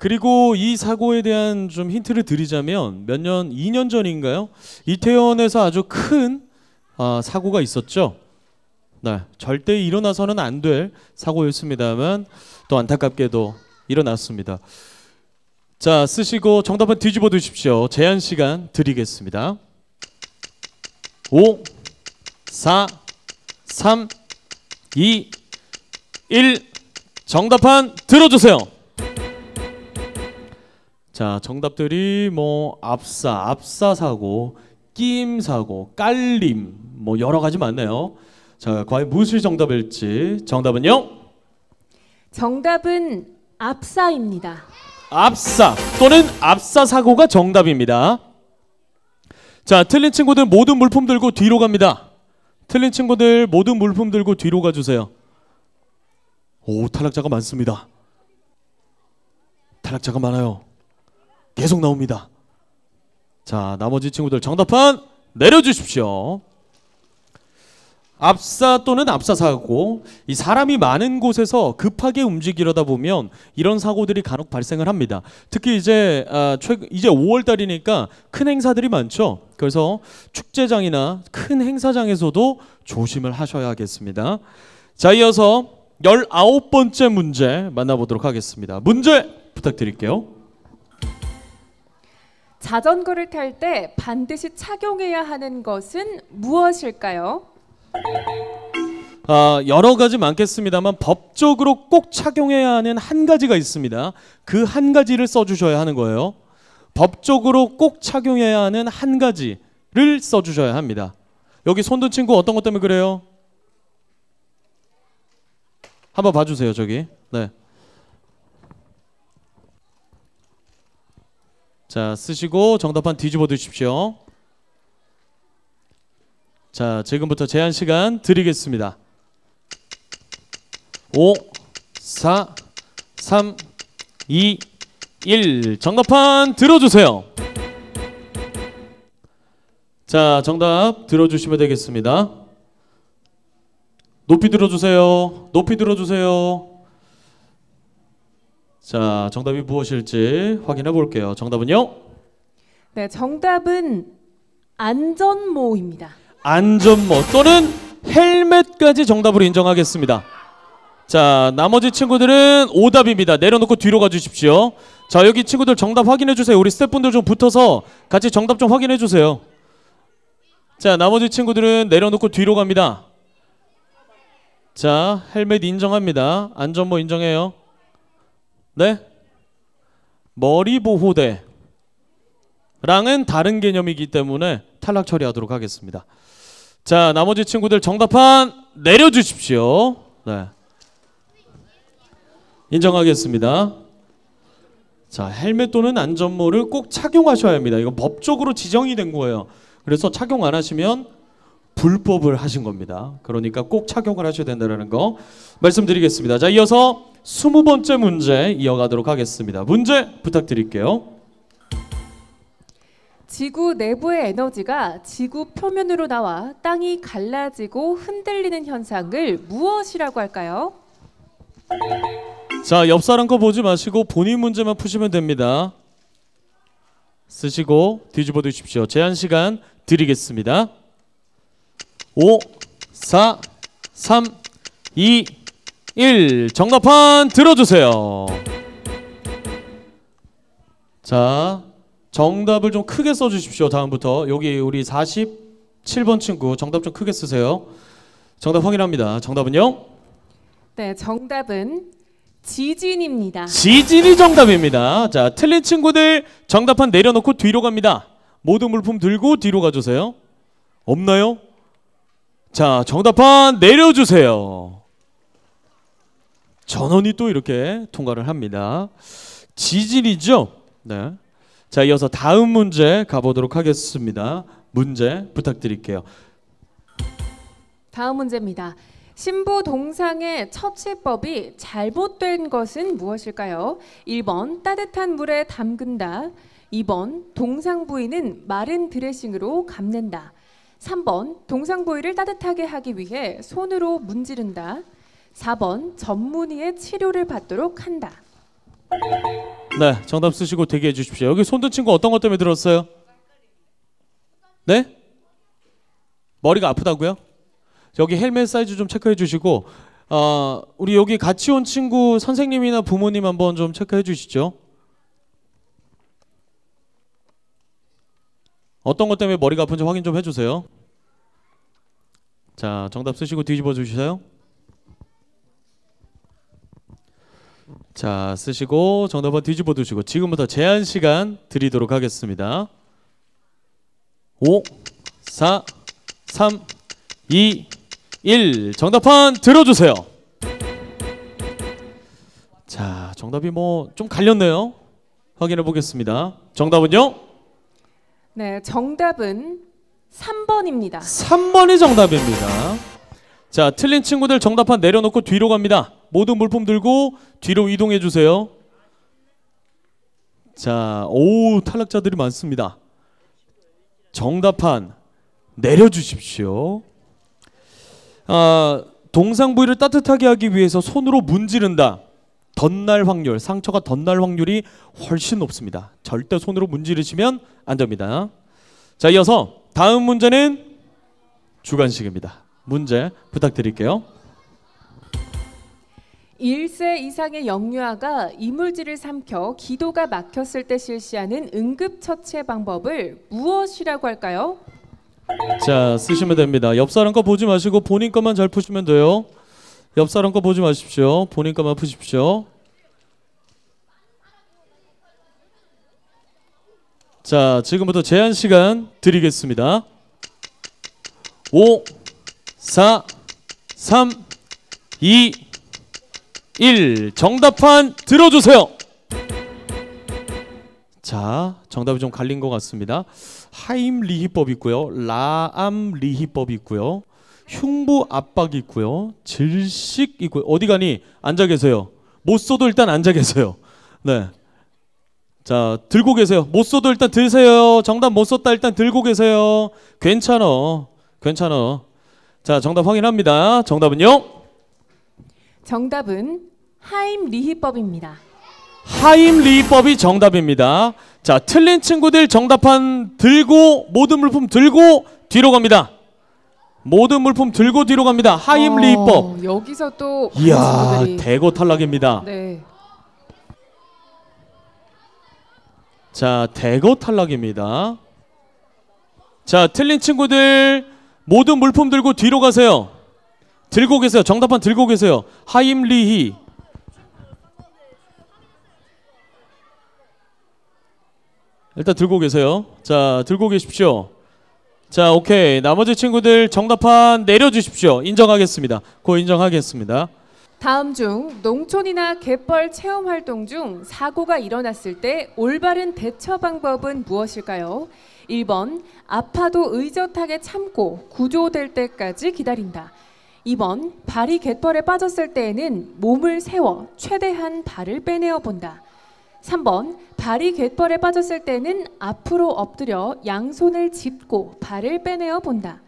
그리고 이 사고에 대한 좀 힌트를 드리자면 몇 년, 2년 전인가요? 이태원에서 아주 큰 아, 사고가 있었죠. 네, 절대 일어나서는 안 될 사고였습니다만 또 안타깝게도 일어났습니다. 자, 쓰시고 정답은 뒤집어 두십시오. 제한 시간 드리겠습니다. 5, 4, 3, 2, 1. 정답판 들어주세요. 자 정답들이 뭐 압사, 압사사고, 끼임사고, 깔림 뭐 여러 가지 많네요. 자 과연 무엇이 정답일지 정답은요? 정답은 압사입니다. 압사 또는 압사사고가 정답입니다. 자 틀린 친구들 모든 물품 들고 뒤로 갑니다. 틀린 친구들 모든 물품 들고 뒤로 가주세요. 오 탈락자가 많습니다. 탈락자가 많아요. 계속 나옵니다. 자, 나머지 친구들 정답판 내려주십시오. 압사 또는 압사사고 이 사람이 많은 곳에서 급하게 움직이려다 보면 이런 사고들이 간혹 발생을 합니다. 특히 이제 아, 최 이제 5월 달이니까 큰 행사들이 많죠. 그래서 축제장이나 큰 행사장에서도 조심을 하셔야겠습니다. 자, 이어서 19번째 문제 만나보도록 하겠습니다. 문제 부탁드릴게요. 자전거를 탈 때 반드시 착용해야 하는 것은 무엇일까요? 아, 여러 가지 많겠습니다만 법적으로 꼭 착용해야 하는 한 가지가 있습니다. 그 한 가지를 써주셔야 하는 거예요. 법적으로 꼭 착용해야 하는 한 가지를 써주셔야 합니다. 여기 손든 친구 어떤 것 때문에 그래요? 한번 봐주세요 저기. 네. 자, 쓰시고 정답판 뒤집어 두십시오. 자, 지금부터 제한 시간 드리겠습니다. 5, 4, 3, 2, 1. 정답판 들어주세요. 자, 정답 들어주시면 되겠습니다. 높이 들어주세요. 높이 들어주세요. 자, 정답이 무엇일지 확인해 볼게요. 정답은요? 네, 정답은 안전모입니다. 안전모 또는 헬멧까지 정답으로 인정하겠습니다. 자, 나머지 친구들은 오답입니다. 내려놓고 뒤로 가주십시오. 자, 여기 친구들 정답 확인해 주세요. 우리 스태프분들 좀 붙어서 같이 정답 좀 확인해 주세요. 자, 나머지 친구들은 내려놓고 뒤로 갑니다. 자, 헬멧 인정합니다. 안전모 인정해요. 네? 머리 보호대랑은 다른 개념이기 때문에 탈락 처리하도록 하겠습니다. 자, 나머지 친구들 정답판 내려 주십시오. 네. 인정하겠습니다. 자, 헬멧 또는 안전모를 꼭 착용하셔야 합니다. 이건 법적으로 지정이 된 거예요. 그래서 착용 안 하시면 불법을 하신 겁니다. 그러니까 꼭 착용을 하셔야 된다는 거 말씀드리겠습니다. 자, 이어서 스무 번째 문제 이어가도록 하겠습니다. 문제 부탁드릴게요. 지구 내부의 에너지가 지구 표면으로 나와 땅이 갈라지고 흔들리는 현상을 무엇이라고 할까요? 자, 옆 사람 거 보지 마시고 본인 문제만 푸시면 됩니다. 쓰시고 뒤집어 두십시오. 제한 시간 드리겠습니다. 5 4 3 2 1 정답판 들어주세요 자 정답을 좀 크게 써주십시오 다음부터 여기 우리 47번 친구 정답 좀 크게 쓰세요 정답 확인합니다 정답은요? 네 정답은 지진입니다 지진이 정답입니다 자 틀린 친구들 정답판 내려놓고 뒤로 갑니다 모든 물품 들고 뒤로 가주세요 없나요? 자 정답판 내려주세요 전원이 또 이렇게 통과를 합니다. 지질이죠. 네. 자, 이어서 다음 문제 가보도록 하겠습니다. 문제 부탁드릴게요. 다음 문제입니다. 신부 동상의 처치법이 잘못된 것은 무엇일까요? 1번 따뜻한 물에 담근다. 2번 동상 부위는 마른 드레싱으로 감는다. 3번 동상 부위를 따뜻하게 하기 위해 손으로 문지른다. 4번 전문의의 치료를 받도록 한다. 네, 정답 쓰시고 대기해 주십시오. 여기 손든 친구 어떤 것 때문에 들었어요? 네? 머리가 아프다고요? 여기 헬멧 사이즈 좀 체크해 주시고 어, 우리 여기 같이 온 친구 선생님이나 부모님 한번 좀 체크해 주시죠. 어떤 것 때문에 머리가 아픈지 확인 좀 해주세요. 자, 정답 쓰시고 뒤집어 주세요. 자 쓰시고 정답은 뒤집어 두시고 지금부터 제한 시간 드리도록 하겠습니다. 5, 4, 3, 2, 1 정답판 들어주세요. 자 정답이 뭐 좀 갈렸네요. 확인해 보겠습니다. 정답은요? 네 정답은 3번입니다. 3번이 정답입니다. 자 틀린 친구들 정답판 내려놓고 뒤로 갑니다. 모든 물품 들고 뒤로 이동해 주세요. 자, 오 탈락자들이 많습니다. 정답판 내려 주십시오. 아, 동상 부위를 따뜻하게 하기 위해서 손으로 문지른다. 덧날 확률, 상처가 덧날 확률이 훨씬 높습니다. 절대 손으로 문지르시면 안 됩니다. 자, 이어서 다음 문제는 주관식입니다. 문제 부탁드릴게요. 1세 이상의 영유아가 이물질을 삼켜 기도가 막혔을 때 실시하는 응급처치 방법을 무엇이라고 할까요? 자 쓰시면 됩니다. 옆 사람 거 보지 마시고 본인 것만 잘 푸시면 돼요. 옆 사람 거 보지 마십시오. 본인 것만 푸십시오. 자 지금부터 제한 시간 드리겠습니다. 5, 4, 3, 2, 1 정답판 들어주세요 자 정답이 좀 갈린 것 같습니다 하임리히법 있고요 라암리히법 있고요 흉부 압박 있고요 질식 있고요 어디 가니 앉아 계세요 못 써도 일단 앉아 계세요 네자 들고 계세요 못 써도 일단 드세요 정답 못 썼다 일단 들고 계세요 괜찮어 괜찮어 자 정답 확인합니다 정답은요 정답은 하임리히법입니다. 하임리히법이 정답입니다. 자, 틀린 친구들 정답한 들고 모든 물품 들고 뒤로 갑니다. 모든 물품 들고 뒤로 갑니다. 하임리법. 어, 여기서 또 이야 친구들이... 대거 탈락입니다. 네. 자 대거 탈락입니다. 자 틀린 친구들 모든 물품 들고 뒤로 가세요. 들고 계세요. 정답한 들고 계세요. 하임리히 일단 들고 계세요. 자, 들고 계십시오. 자, 오케이. 나머지 친구들 정답판 내려주십시오. 인정하겠습니다. 고 인정하겠습니다. 다음 중 농촌이나 갯벌 체험 활동 중 사고가 일어났을 때 올바른 대처 방법은 무엇일까요? 1번 아파도 의젓하게 참고 구조될 때까지 기다린다. 2번 발이 갯벌에 빠졌을 때에는 몸을 세워 최대한 발을 빼내어 본다. 3번 발이 갯벌에 빠졌을 때는 앞으로 엎드려 양손을 짚고 발을 빼내어 본다.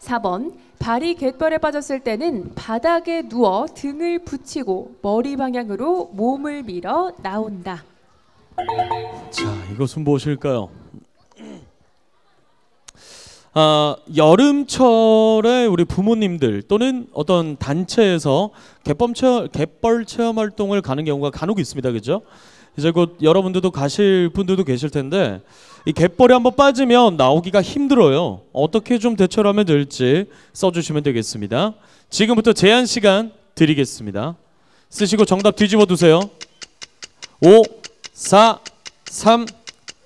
4번 발이 갯벌에 빠졌을 때는 바닥에 누워 등을 붙이고 머리 방향으로 몸을 밀어 나온다. 자, 이것은 무엇일까요? 아, 여름철에 우리 부모님들 또는 어떤 단체에서 갯범 체험, 갯벌 체험 활동을 가는 경우가 간혹 있습니다. 그죠? 이제 곧 여러분들도 가실 분들도 계실 텐데 이 갯벌에 한번 빠지면 나오기가 힘들어요. 어떻게 좀 대처를 하면 될지 써주시면 되겠습니다. 지금부터 제한 시간 드리겠습니다. 쓰시고 정답 뒤집어 두세요. 5, 4, 3,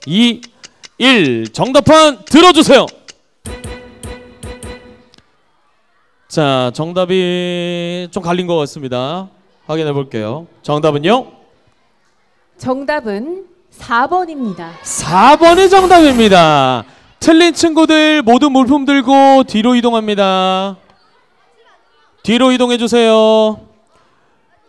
2, 1. 정답판 들어주세요. 자, 정답이 좀 갈린 것 같습니다. 확인해 볼게요. 정답은요? 정답은 4번입니다. 4번이 정답입니다. 틀린 친구들 모두 물품 들고 뒤로 이동합니다. 뒤로 이동해 주세요.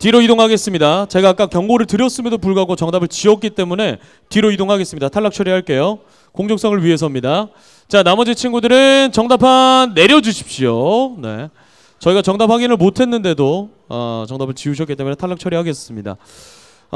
뒤로 이동하겠습니다. 제가 아까 경고를 드렸음에도 불구하고 정답을 지었기 때문에 뒤로 이동하겠습니다. 탈락 처리할게요. 공정성을 위해서입니다. 자, 나머지 친구들은 정답판 내려주십시오. 네. 저희가 정답 확인을 못했는데도 어, 정답을 지우셨기 때문에 탈락 처리하겠습니다.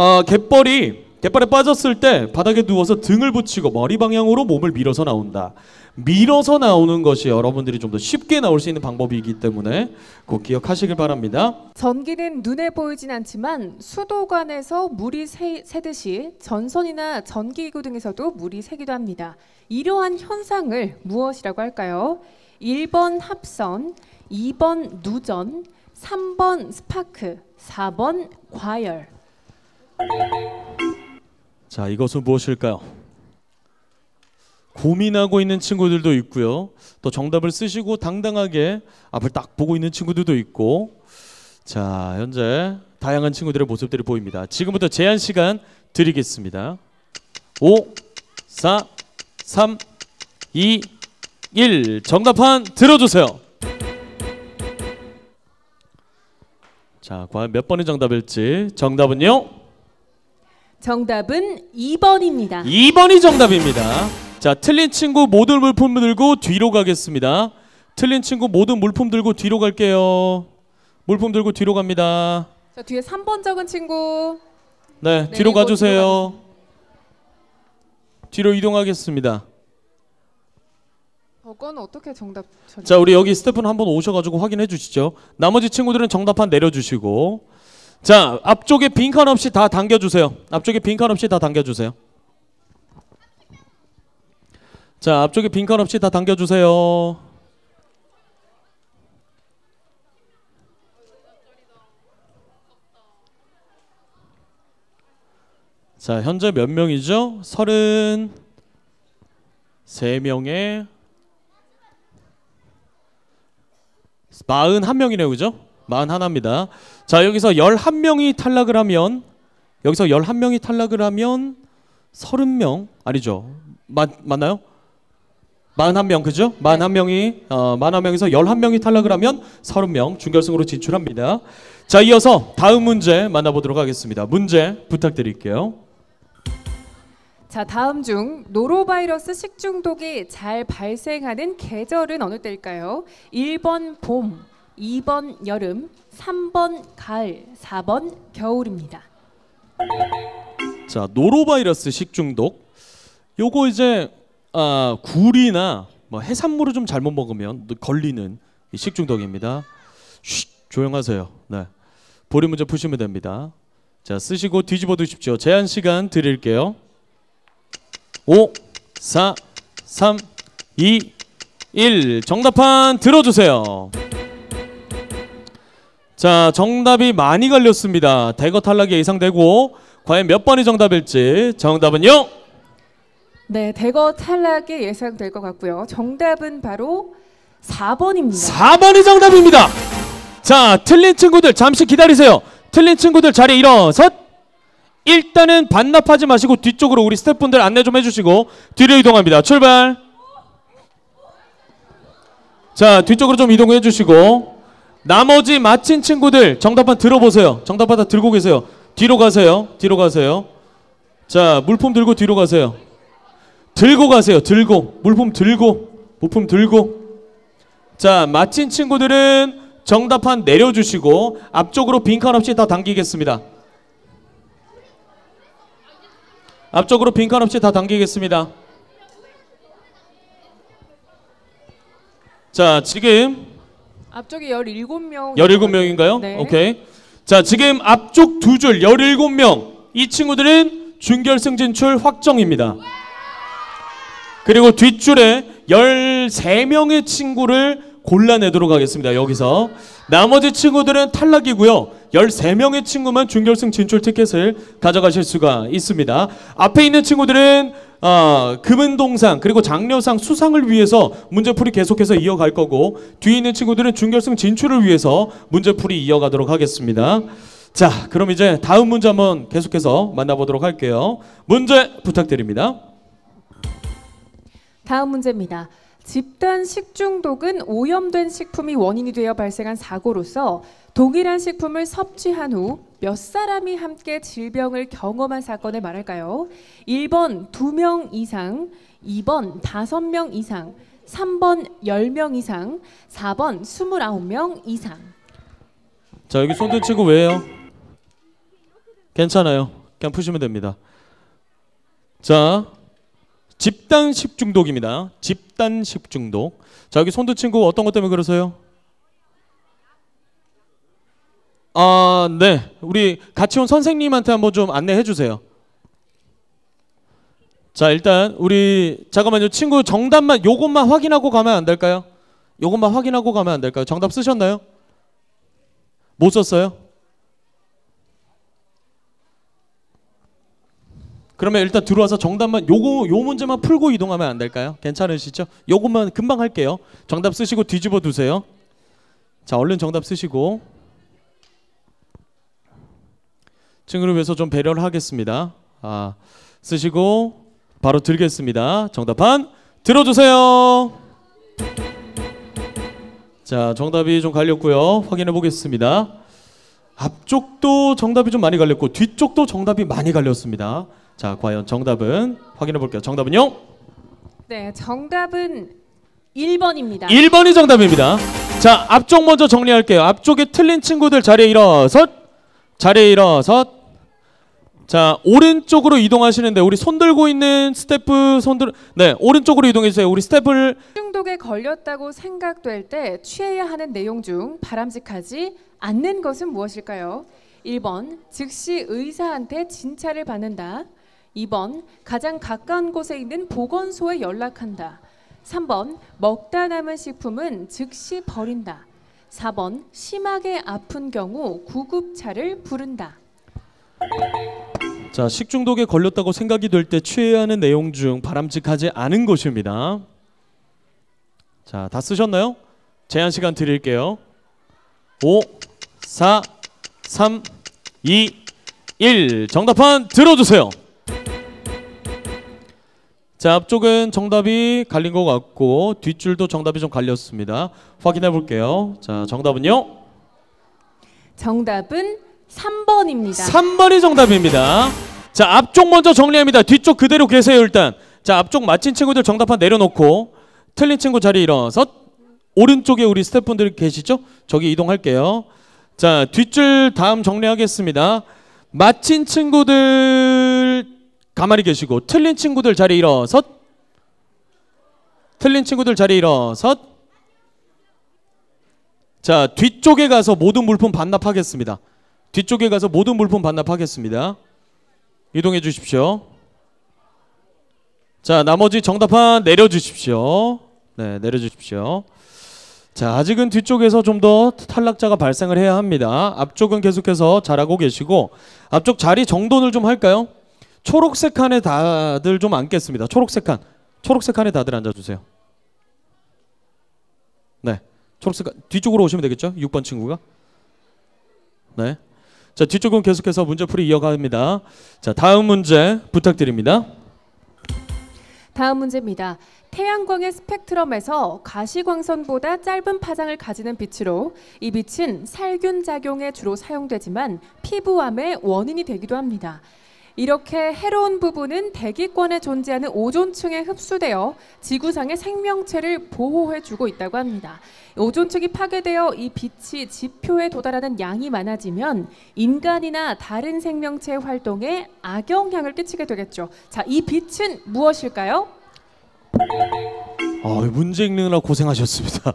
어, 갯벌이 갯벌에 빠졌을 때 바닥에 누워서 등을 붙이고 머리 방향으로 몸을 밀어서 나온다. 밀어서 나오는 것이 여러분들이 좀 더 쉽게 나올 수 있는 방법이기 때문에 꼭 기억하시길 바랍니다. 전기는 눈에 보이진 않지만 수도관에서 물이 새, 듯이 전선이나 전기기구 등에서도 물이 새기도 합니다. 이러한 현상을 무엇이라고 할까요? 1번 합선, 2번 누전, 3번 스파크, 4번 과열. 자, 이것은 무엇일까요? 고민하고 있는 친구들도 있고요. 또 정답을 쓰시고 당당하게 앞을 딱 보고 있는 친구들도 있고. 자, 현재 다양한 친구들의 모습들이 보입니다. 지금부터 제한 시간 드리겠습니다. 5, 4, 3, 2, 1. 정답판 들어주세요. 자, 과연 몇 번의 정답일지. 정답은요? 정답은 2번입니다. 2번이 정답입니다. 자, 틀린 친구 모든 물품 들고 뒤로 가겠습니다. 틀린 친구 모든 물품 들고 뒤로 갈게요. 물품 들고 뒤로 갑니다. 저 뒤에 3번 적은 친구. 네, 네 뒤로 가주세요. 뒤로 이동하겠습니다. 저건 어떻게 정답? 자, 우리 여기 스태프는 한번 오셔가지고 확인해 주시죠. 나머지 친구들은 정답판 내려주시고. 자, 앞쪽에 빈칸 없이 다 당겨주세요. 앞쪽에 빈칸 없이 다 당겨주세요. 자, 앞쪽에 빈칸 없이 다 당겨주세요. 자, 현재 몇 명이죠? 서른 세명에 마흔 한명이네요 그죠? 41입니다. 자, 여기서 11명이 탈락을 하면 여기서 11명이 탈락을 하면 30명 아니죠. 맞, 맞나요? 41명 그죠? 41명이 어, 41명에서 11명이 탈락을 하면 30명 준결승으로 진출합니다. 자, 이어서 다음 문제 만나보도록 하겠습니다. 문제 부탁드릴게요. 자, 다음 중 노로바이러스 식중독이 잘 발생하는 계절은 어느 때일까요? 1번 봄, 2번 여름, 3번 가을, 4번 겨울입니다. 자, 노로바이러스 식중독. 요거 이제 아, 굴이나 뭐 해산물을 좀 잘못 먹으면 걸리는 식중독입니다. 쉬, 조용하세요. 네. 보리 문제 푸시면 됩니다. 자, 쓰시고 뒤집어 두십시오. 제한 시간 드릴게요. 5 4 3 2 1 정답판 들어 주세요. 자, 정답이 많이 갈렸습니다. 대거 탈락이 예상되고 과연 몇 번이 정답일지 정답은요? 네, 대거 탈락이 예상될 것 같고요. 정답은 바로 4번입니다. 4번이 정답입니다. 자, 틀린 친구들 잠시 기다리세요. 틀린 친구들 자리에 일어서 일단은 반납하지 마시고 뒤쪽으로 우리 스태프분들 안내 좀 해주시고 뒤로 이동합니다. 출발. 자, 뒤쪽으로 좀 이동해 주시고 나머지 마친 친구들 정답판 들어보세요. 정답판 다 들고 계세요. 뒤로 가세요. 뒤로 가세요. 자, 물품 들고 뒤로 가세요. 들고 가세요. 들고. 물품 들고. 물품 들고. 자, 마친 친구들은 정답판 내려주시고 앞쪽으로 빈칸 없이 다 당기겠습니다. 앞쪽으로 빈칸 없이 다 당기겠습니다. 자, 지금 앞쪽에 17명. 17명인가요? 네. 오케이. 자, 지금 앞쪽 두 줄 17명. 이 친구들은 준결승 진출 확정입니다. 그리고 뒷줄에 13명의 친구를 골라내도록 하겠습니다. 여기서 나머지 친구들은 탈락이고요. 13명의 친구만 준결승 진출 티켓을 가져가실 수가 있습니다. 앞에 있는 친구들은 어, 금은동상 그리고 장려상 수상을 위해서 문제풀이 계속해서 이어갈 거고 뒤에 있는 친구들은 준결승 진출을 위해서 문제풀이 이어가도록 하겠습니다. 자 그럼 이제 다음 문제 한번 계속해서 만나보도록 할게요. 문제 부탁드립니다. 다음 문제입니다. 집단 식중독은 오염된 식품이 원인이 되어 발생한 사고로서 동일한 식품을 섭취한 후 몇 사람이 함께 질병을 경험한 사건을 말할까요? 1번 2명 이상, 2번 5명 이상, 3번 10명 이상, 4번 29명 이상. 자, 여기 손든 친구 왜요? 괜찮아요. 그냥 푸시면 됩니다. 자, 집단식 중독입니다. 집단식 중독. 자, 여기 손든 친구 어떤 것 때문에 그러세요? 아, 네. 우리 같이 온 선생님한테 한번 좀 안내해 주세요. 자, 일단 우리 잠깐만요. 친구 정답만 요것만 확인하고 가면 안 될까요? 요것만 확인하고 가면 안 될까요? 정답 쓰셨나요? 못 썼어요? 그러면 일단 들어와서 정답만 요거 요 문제만 풀고 이동하면 안 될까요? 괜찮으시죠? 요것만 금방 할게요. 정답 쓰시고 뒤집어 두세요. 자, 얼른 정답 쓰시고 친구를 위해서 좀 배려를 하겠습니다. 아, 쓰시고 바로 들겠습니다. 정답판 들어주세요. 자, 정답이 좀 갈렸고요. 확인해 보겠습니다. 앞쪽도 정답이 좀 많이 갈렸고 뒤쪽도 정답이 많이 갈렸습니다. 자, 과연 정답은 확인해 볼게요. 정답은요? 네, 정답은 1번입니다. 1번이 정답입니다. 자, 앞쪽 먼저 정리할게요. 앞쪽에 틀린 친구들 자리에 일어서 자리에 일어서 자 오른쪽으로 이동하시는데 우리 손 들고 있는 스태프 손들 네 오른쪽으로 이동해 주세요. 우리 스태프를 중독에 걸렸다고 생각될 때 취해야 하는 내용 중 바람직하지 않는 것은 무엇일까요? 1번 즉시 의사한테 진찰을 받는다. 2번 가장 가까운 곳에 있는 보건소에 연락한다. 3번 먹다 남은 식품은 즉시 버린다. 4번 심하게 아픈 경우 구급차를 부른다. 자, 식중독에 걸렸다고 생각이 될 때 취해야 하는 내용 중 바람직하지 않은 것입니다. 자, 다 쓰셨나요? 제한 시간 드릴게요. 5, 4, 3, 2, 1. 정답판 들어주세요. 자, 앞쪽은 정답이 갈린 것 같고 뒷줄도 정답이 좀 갈렸습니다. 확인해 볼게요. 자, 정답은요? 정답은 3번입니다. 3번이 정답입니다. 자, 앞쪽 먼저 정리합니다. 뒤쪽 그대로 계세요, 일단. 자, 앞쪽 맞힌 친구들 정답판 내려놓고 틀린 친구 자리 일어서 오른쪽에 우리 스태프분들 계시죠? 저기 이동할게요. 자, 뒷줄 다음 정리하겠습니다. 맞힌 친구들 가만히 계시고 틀린 친구들 자리 일어서 틀린 친구들 자리 일어서 자, 뒤쪽에 가서 모든 물품 반납하겠습니다. 뒤쪽에 가서 모든 물품 반납하겠습니다. 이동해 주십시오. 자, 나머지 정답판 내려 주십시오. 네, 내려 주십시오. 자, 아직은 뒤쪽에서 좀 더 탈락자가 발생을 해야 합니다. 앞쪽은 계속해서 잘하고 계시고 앞쪽 자리 정돈을 좀 할까요? 초록색 칸에 다들 좀 앉겠습니다. 초록색 칸. 초록색 칸에 다들 앉아 주세요. 네. 초록색 칸 뒤쪽으로 오시면 되겠죠? 6번 친구가. 네. 자, 뒤쪽은 계속해서 문제풀이 이어갑니다. 자, 다음 문제 부탁드립니다. 다음 문제입니다. 태양광의 스펙트럼에서 가시광선보다 짧은 파장을 가지는 빛으로 이 빛은 살균 작용에 주로 사용되지만 피부암의 원인이 되기도 합니다. 이렇게 해로운 부분은 대기권에 존재하는 오존층에 흡수되어 지구상의 생명체를 보호해주고 있다고 합니다. 오존층이 파괴되어 이 빛이 지표에 도달하는 양이 많아지면 인간이나 다른 생명체의 활동에 악영향을 끼치게 되겠죠. 자, 이 빛은 무엇일까요? 아, 문제 읽느라 고생하셨습니다.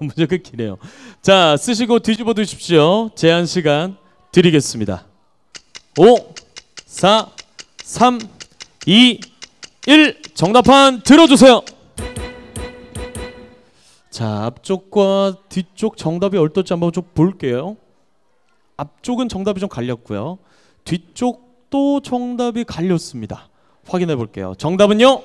문제 끝이네요. 자, 쓰시고 뒤집어 두십시오. 제한 시간 드리겠습니다. 오! 4, 3, 2, 1 정답판 들어주세요. 자 앞쪽과 뒤쪽 정답이 얼떨지 한번 좀 볼게요. 앞쪽은 정답이 좀 갈렸고요. 뒤쪽도 정답이 갈렸습니다. 확인해 볼게요. 정답은요?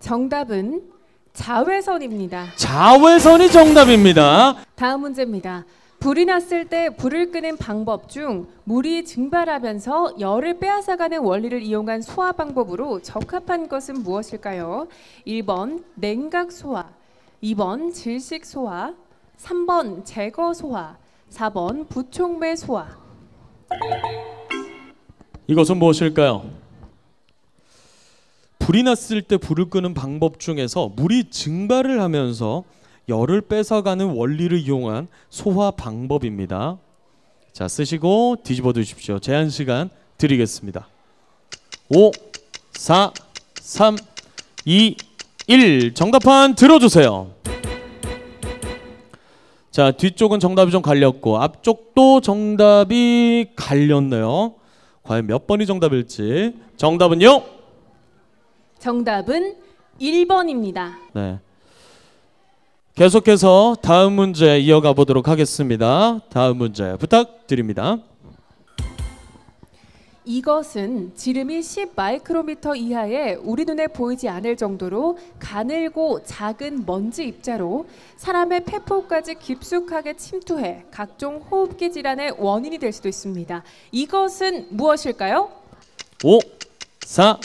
정답은 자외선입니다. 자외선이 정답입니다. 다음 문제입니다. 불이 났을 때 불을 끄는 방법 중 물이 증발하면서 열을 빼앗아가는 원리를 이용한 소화 방법으로 적합한 것은 무엇일까요? 1번 냉각 소화, 2번 질식 소화, 3번 제거 소화, 4번 부촉매 소화. 이것은 무엇일까요? 불이 났을 때 불을 끄는 방법 중에서 물이 증발을 하면서 열을 뺏어가는 원리를 이용한 소화 방법입니다. 자, 쓰시고 뒤집어 두십시오. 제한 시간 드리겠습니다. 5, 4, 3, 2, 1. 정답판 들어주세요. 자, 뒤쪽은 정답이 좀 갈렸고 앞쪽도 정답이 갈렸네요. 과연 몇 번이 정답일지. 정답은요? 정답은 1번입니다. 네. 계속해서 다음 문제 이어가 보도록 하겠습니다. 다음 문제 부탁드립니다. 이것은 지름이 10 마이크로미터 이하의 우리 눈에 보이지 않을 정도로 가늘고 작은 먼지 입자로 사람의 폐포까지 깊숙하게 침투해 각종 호흡기 질환의 원인이 될 수도 있습니다. 이것은 무엇일까요? 5, 4,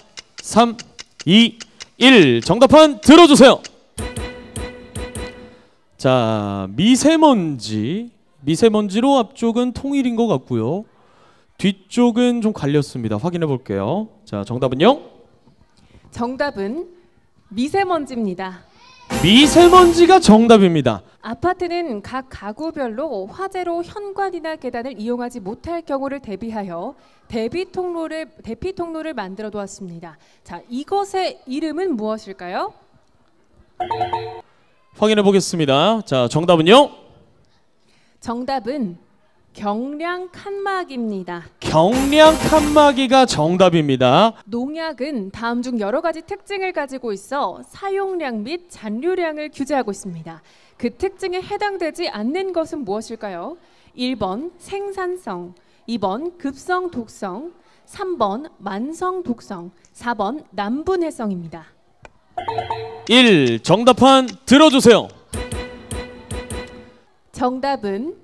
3, 2, 1 정답판 들어주세요. 자, 미세먼지. 미세먼지로 앞쪽은 통일인 것 같고요. 뒤쪽은 좀 갈렸습니다. 확인해 볼게요. 자, 정답은요? 정답은 미세먼지입니다. 미세먼지가 정답입니다. 아파트는 각 가구별로 화재로 현관이나 계단을 이용하지 못할 경우를 대비하여 대비 통로를 대피 통로를 만들어 두었습니다. 자, 이것의 이름은 무엇일까요? 확인해 보겠습니다. 자, 정답은요? 정답은 경량 칸막입니다. 경량 칸막이가 정답입니다. 농약은 다음 중 여러 가지 특징을 가지고 있어 사용량 및 잔류량을 규제하고 있습니다. 그 특징에 해당되지 않는 것은 무엇일까요? 1번 생산성, 2번 급성 독성, 3번 만성 독성, 4번 남분해성입니다. 1. 정답판 들어주세요. 정답은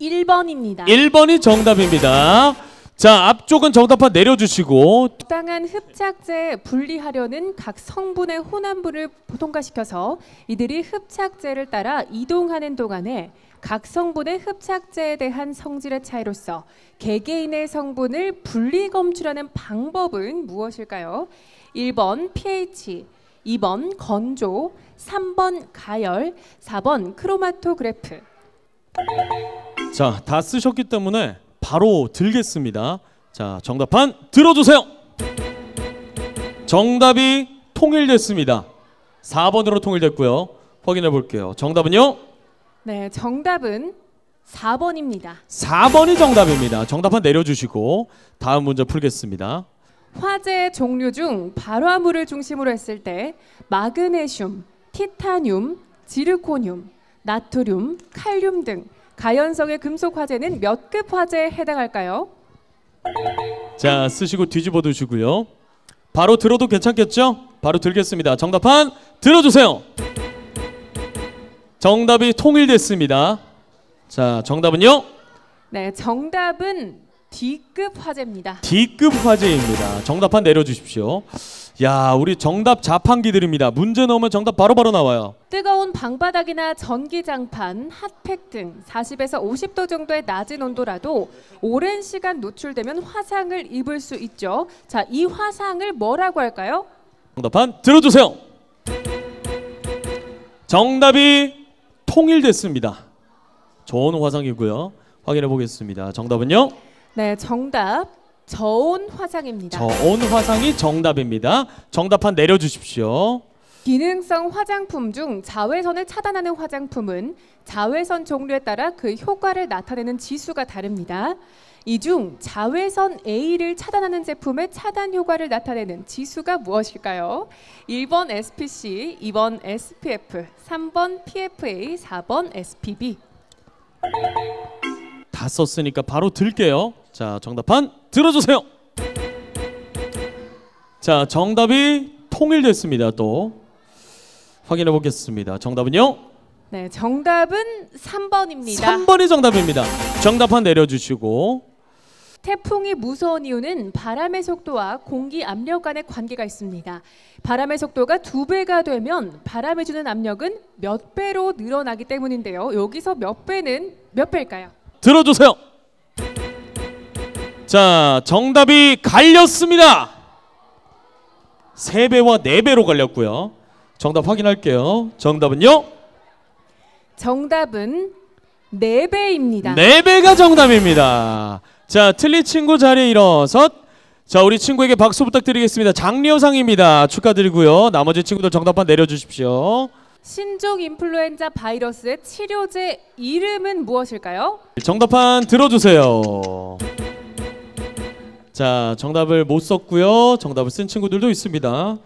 1번입니다. 1번이 정답입니다. 자, 앞쪽은 정답판 내려주시고 적당한 흡착제 분리하려는 각 성분의 혼합물을 통과시켜서 이들이 흡착제를 따라 이동하는 동안에 각 성분의 흡착제에 대한 성질의 차이로서 개개인의 성분을 분리 검출하는 방법은 무엇일까요? 1번 pH, 2번 건조, 3번 가열, 4번 크로마토그래프. 자, 다 쓰셨기 때문에 바로 들겠습니다. 자, 정답판 들어주세요. 정답이 통일됐습니다. 4번으로 통일됐고요. 확인해 볼게요. 정답은요? 네, 정답은 4번입니다. 4번이 정답입니다. 정답판 내려주시고 다음 문제 풀겠습니다. 화재 종류 중 발화물을 중심으로 했을 때 마그네슘, 티타늄, 지르코늄, 나트륨, 칼륨 등 가연성의 금속 화재는 몇 급 화재에 해당할까요? 자, 쓰시고 뒤집어 두시고요. 바로 들어도 괜찮겠죠? 바로 들겠습니다. 정답판 들어주세요. 정답이 통일됐습니다. 자, 정답은요? 네, 정답은 D급 화재입니다 D급 화제입니다. 정답판 내려주십시오. 야, 우리 정답 자판기 드립니다. 문제 넣으면 정답 바로바로 바로 나와요. 뜨거운 방바닥이나 전기장판, 핫팩 등 40에서 50도 정도의 낮은 온도라도 오랜 시간 노출되면 화상을 입을 수 있죠. 자, 이 화상을 뭐라고 할까요? 정답판 들어주세요. 정답이 통일됐습니다. 좋 화상이고요. 확인해 보겠습니다. 정답은요? 네, 정답 저온 화장입니다. 저온 화상이 정답입니다. 정답판 내려주십시오. 기능성 화장품 중 자외선을 차단하는 화장품은 자외선 종류에 따라 그 효과를 나타내는 지수가 다릅니다. 이 중 자외선 A를 차단하는 제품의 차단 효과를 나타내는 지수가 무엇일까요? 1번 SPC, 2번 SPF, 3번 PFA, 4번 SPB. 다 썼으니까 바로 들게요. 자 정답판 들어주세요. 자 정답이 통일됐습니다. 또 확인해 보겠습니다. 정답은요? 네 정답은 3번입니다. 3번이 정답입니다. 정답판 내려주시고 태풍이 무서운 이유는 바람의 속도와 공기 압력 간의 관계가 있습니다. 바람의 속도가 두 배가 되면 바람이 주는 압력은 몇 배로 늘어나기 때문인데요. 여기서 몇 배는 몇 배일까요? 들어주세요. 자, 정답이 갈렸습니다. 3배와 4배로 갈렸고요. 정답 확인할게요. 정답은요? 정답은 4배입니다. 4배가 정답입니다. 자, 틀린 친구 자리에 일어서 자, 우리 친구에게 박수 부탁드리겠습니다. 장려상입니다. 축하드리고요. 나머지 친구들 정답판 내려주십시오. 신종 인플루엔자 바이러스의 치료제 이름은 무엇일까요? 정답판 들어주세요. 자, 정답을 못 썼고요. 정답을 쓴 친구들도 있습니다.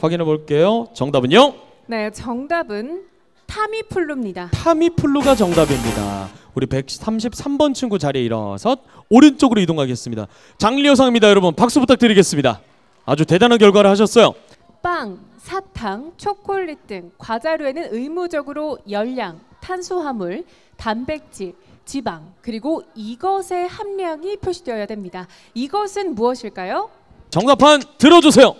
확인해 볼게요. 정답은요? 네, 정답은 타미플루입니다. 타미플루가 정답입니다. 우리 133번 친구 자리에 일어서 오른쪽으로 이동하겠습니다. 장리여상입니다, 여러분. 박수 부탁드리겠습니다. 아주 대단한 결과를 하셨어요. 빵, 사탕, 초콜릿 등 과자류에는 의무적으로 열량, 탄수화물, 단백질, 지방 그리고 이것의 함량이 표시되어야 됩니다. 이것은 무엇일까요? 정답판 들어주세요.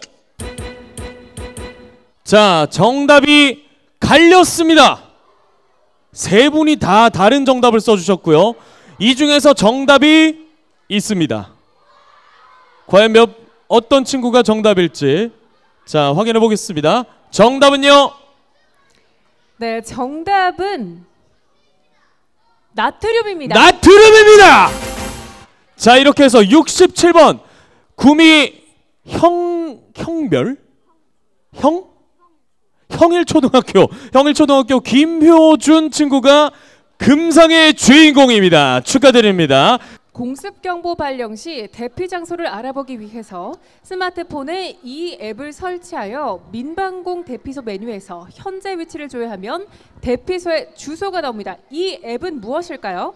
자 정답이 갈렸습니다. 세 분이 다 다른 정답을 써주셨고요. 이 중에서 정답이 있습니다. 과연 몇 어떤 친구가 정답일지 자 확인해 보겠습니다. 정답은요. 네 정답은 나트륨입니다. 나트륨입니다. 자 이렇게 해서 67번 구미 형 형별 형 형일초등학교 형일초등학교 김효준 친구가 금상의 주인공입니다. 축하드립니다. 공습경보 발령 시 대피 장소를 알아보기 위해서 스마트폰에 이 앱을 설치하여 민방공 대피소 메뉴에서 현재 위치를 조회하면 대피소의 주소가 나옵니다. 이 앱은 무엇일까요?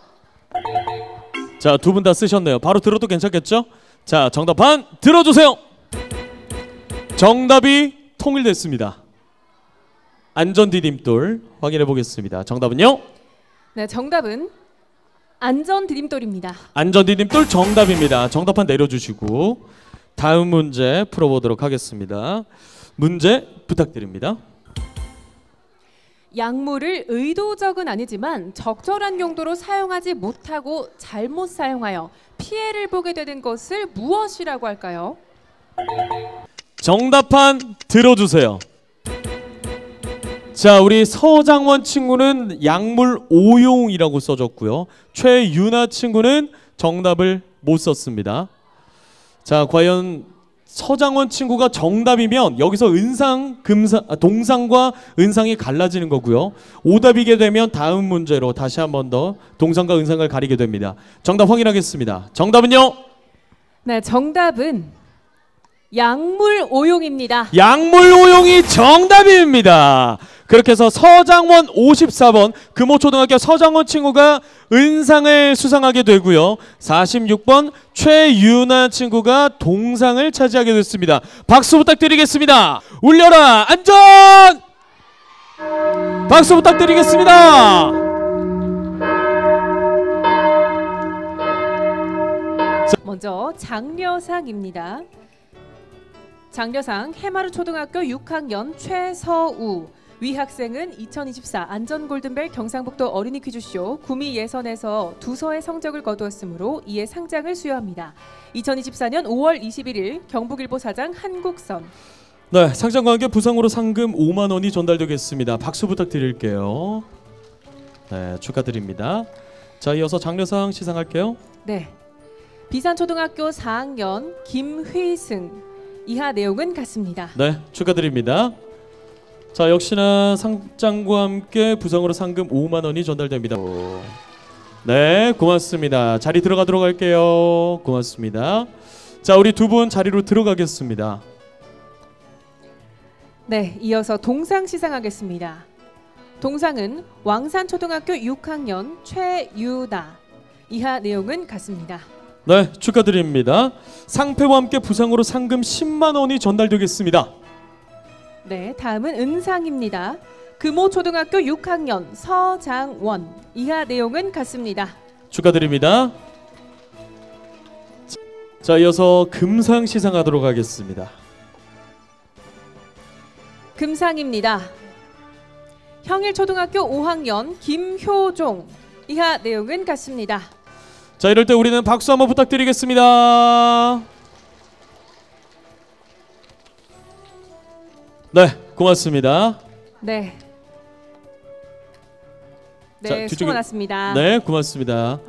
자, 두 분 다 쓰셨네요. 바로 들어도 괜찮겠죠? 자, 정답 판 들어주세요. 정답이 통일됐습니다. 안전디딤돌 확인해 보겠습니다. 정답은요? 네, 정답은 안전 디딤돌입니다. 안전 디딤돌 정답입니다. 정답판 내려주시고 다음 문제 풀어보도록 하겠습니다. 문제 부탁드립니다. 약물을 의도적은 아니지만 적절한 용도로 사용하지 못하고 잘못 사용하여 피해를 보게 되는 것을 무엇이라고 할까요? 정답판 들어주세요. 자, 우리 서장원 친구는 약물 오용이라고 써줬고요. 최윤나 친구는 정답을 못 썼습니다. 자, 과연 서장원 친구가 정답이면 여기서 은상, 금상, 아, 동상과 은상이 갈라지는 거고요. 오답이게 되면 다음 문제로 다시 한 번 더 동상과 은상을 가리게 됩니다. 정답 확인하겠습니다. 정답은요? 네, 정답은 약물 오용입니다. 약물 오용이 정답입니다. 그렇게 해서 서장원 54번 금호초등학교 서장원 친구가 은상을 수상하게 되고요. 46번 최유나 친구가 동상을 차지하게 됐습니다. 박수 부탁드리겠습니다. 울려라 안전! 박수 부탁드리겠습니다. 먼저 장려상입니다. 장려상 해마루 초등학교 6학년 최서우 위학생은 2024 안전골든벨 경상북도 어린이 퀴즈쇼 구미 예선에서 두서의 성적을 거두었으므로 이에 상장을 수여합니다. 2024년 5월 21일 경북일보 사장 한국선 네, 상장과 함께 부상으로 상금 5만 원이 전달되겠습니다. 박수 부탁드릴게요. 네, 축하드립니다. 자, 이어서 장려상 시상할게요. 네, 비산초등학교 4학년 김휘승 이하 내용은 같습니다. 네, 축하드립니다. 자, 역시나 상장과 함께 부상으로 상금 5만 원이 전달됩니다. 오. 네, 고맙습니다. 자리 들어가도록 할게요. 고맙습니다. 자, 우리 두 분 자리로 들어가겠습니다. 네, 이어서 동상 시상하겠습니다. 동상은 왕산초등학교 6학년 최유나. 이하 내용은 같습니다. 네, 축하드립니다. 상패와 함께 부상으로 상금 10만 원이 전달되겠습니다. 네, 다음은 은상입니다. 금호초등학교 6학년 서장원. 이하 내용은 같습니다. 축하드립니다. 자, 이어서 금상 시상하도록 하겠습니다. 금상입니다. 형일초등학교 5학년 김효종. 이하 내용은 같습니다. 자 이럴 때 우리는 박수 한번 부탁드리겠습니다. 네, 고맙습니다. 네. 네, 자, 수고 많았습니다. 네, 고맙습니다.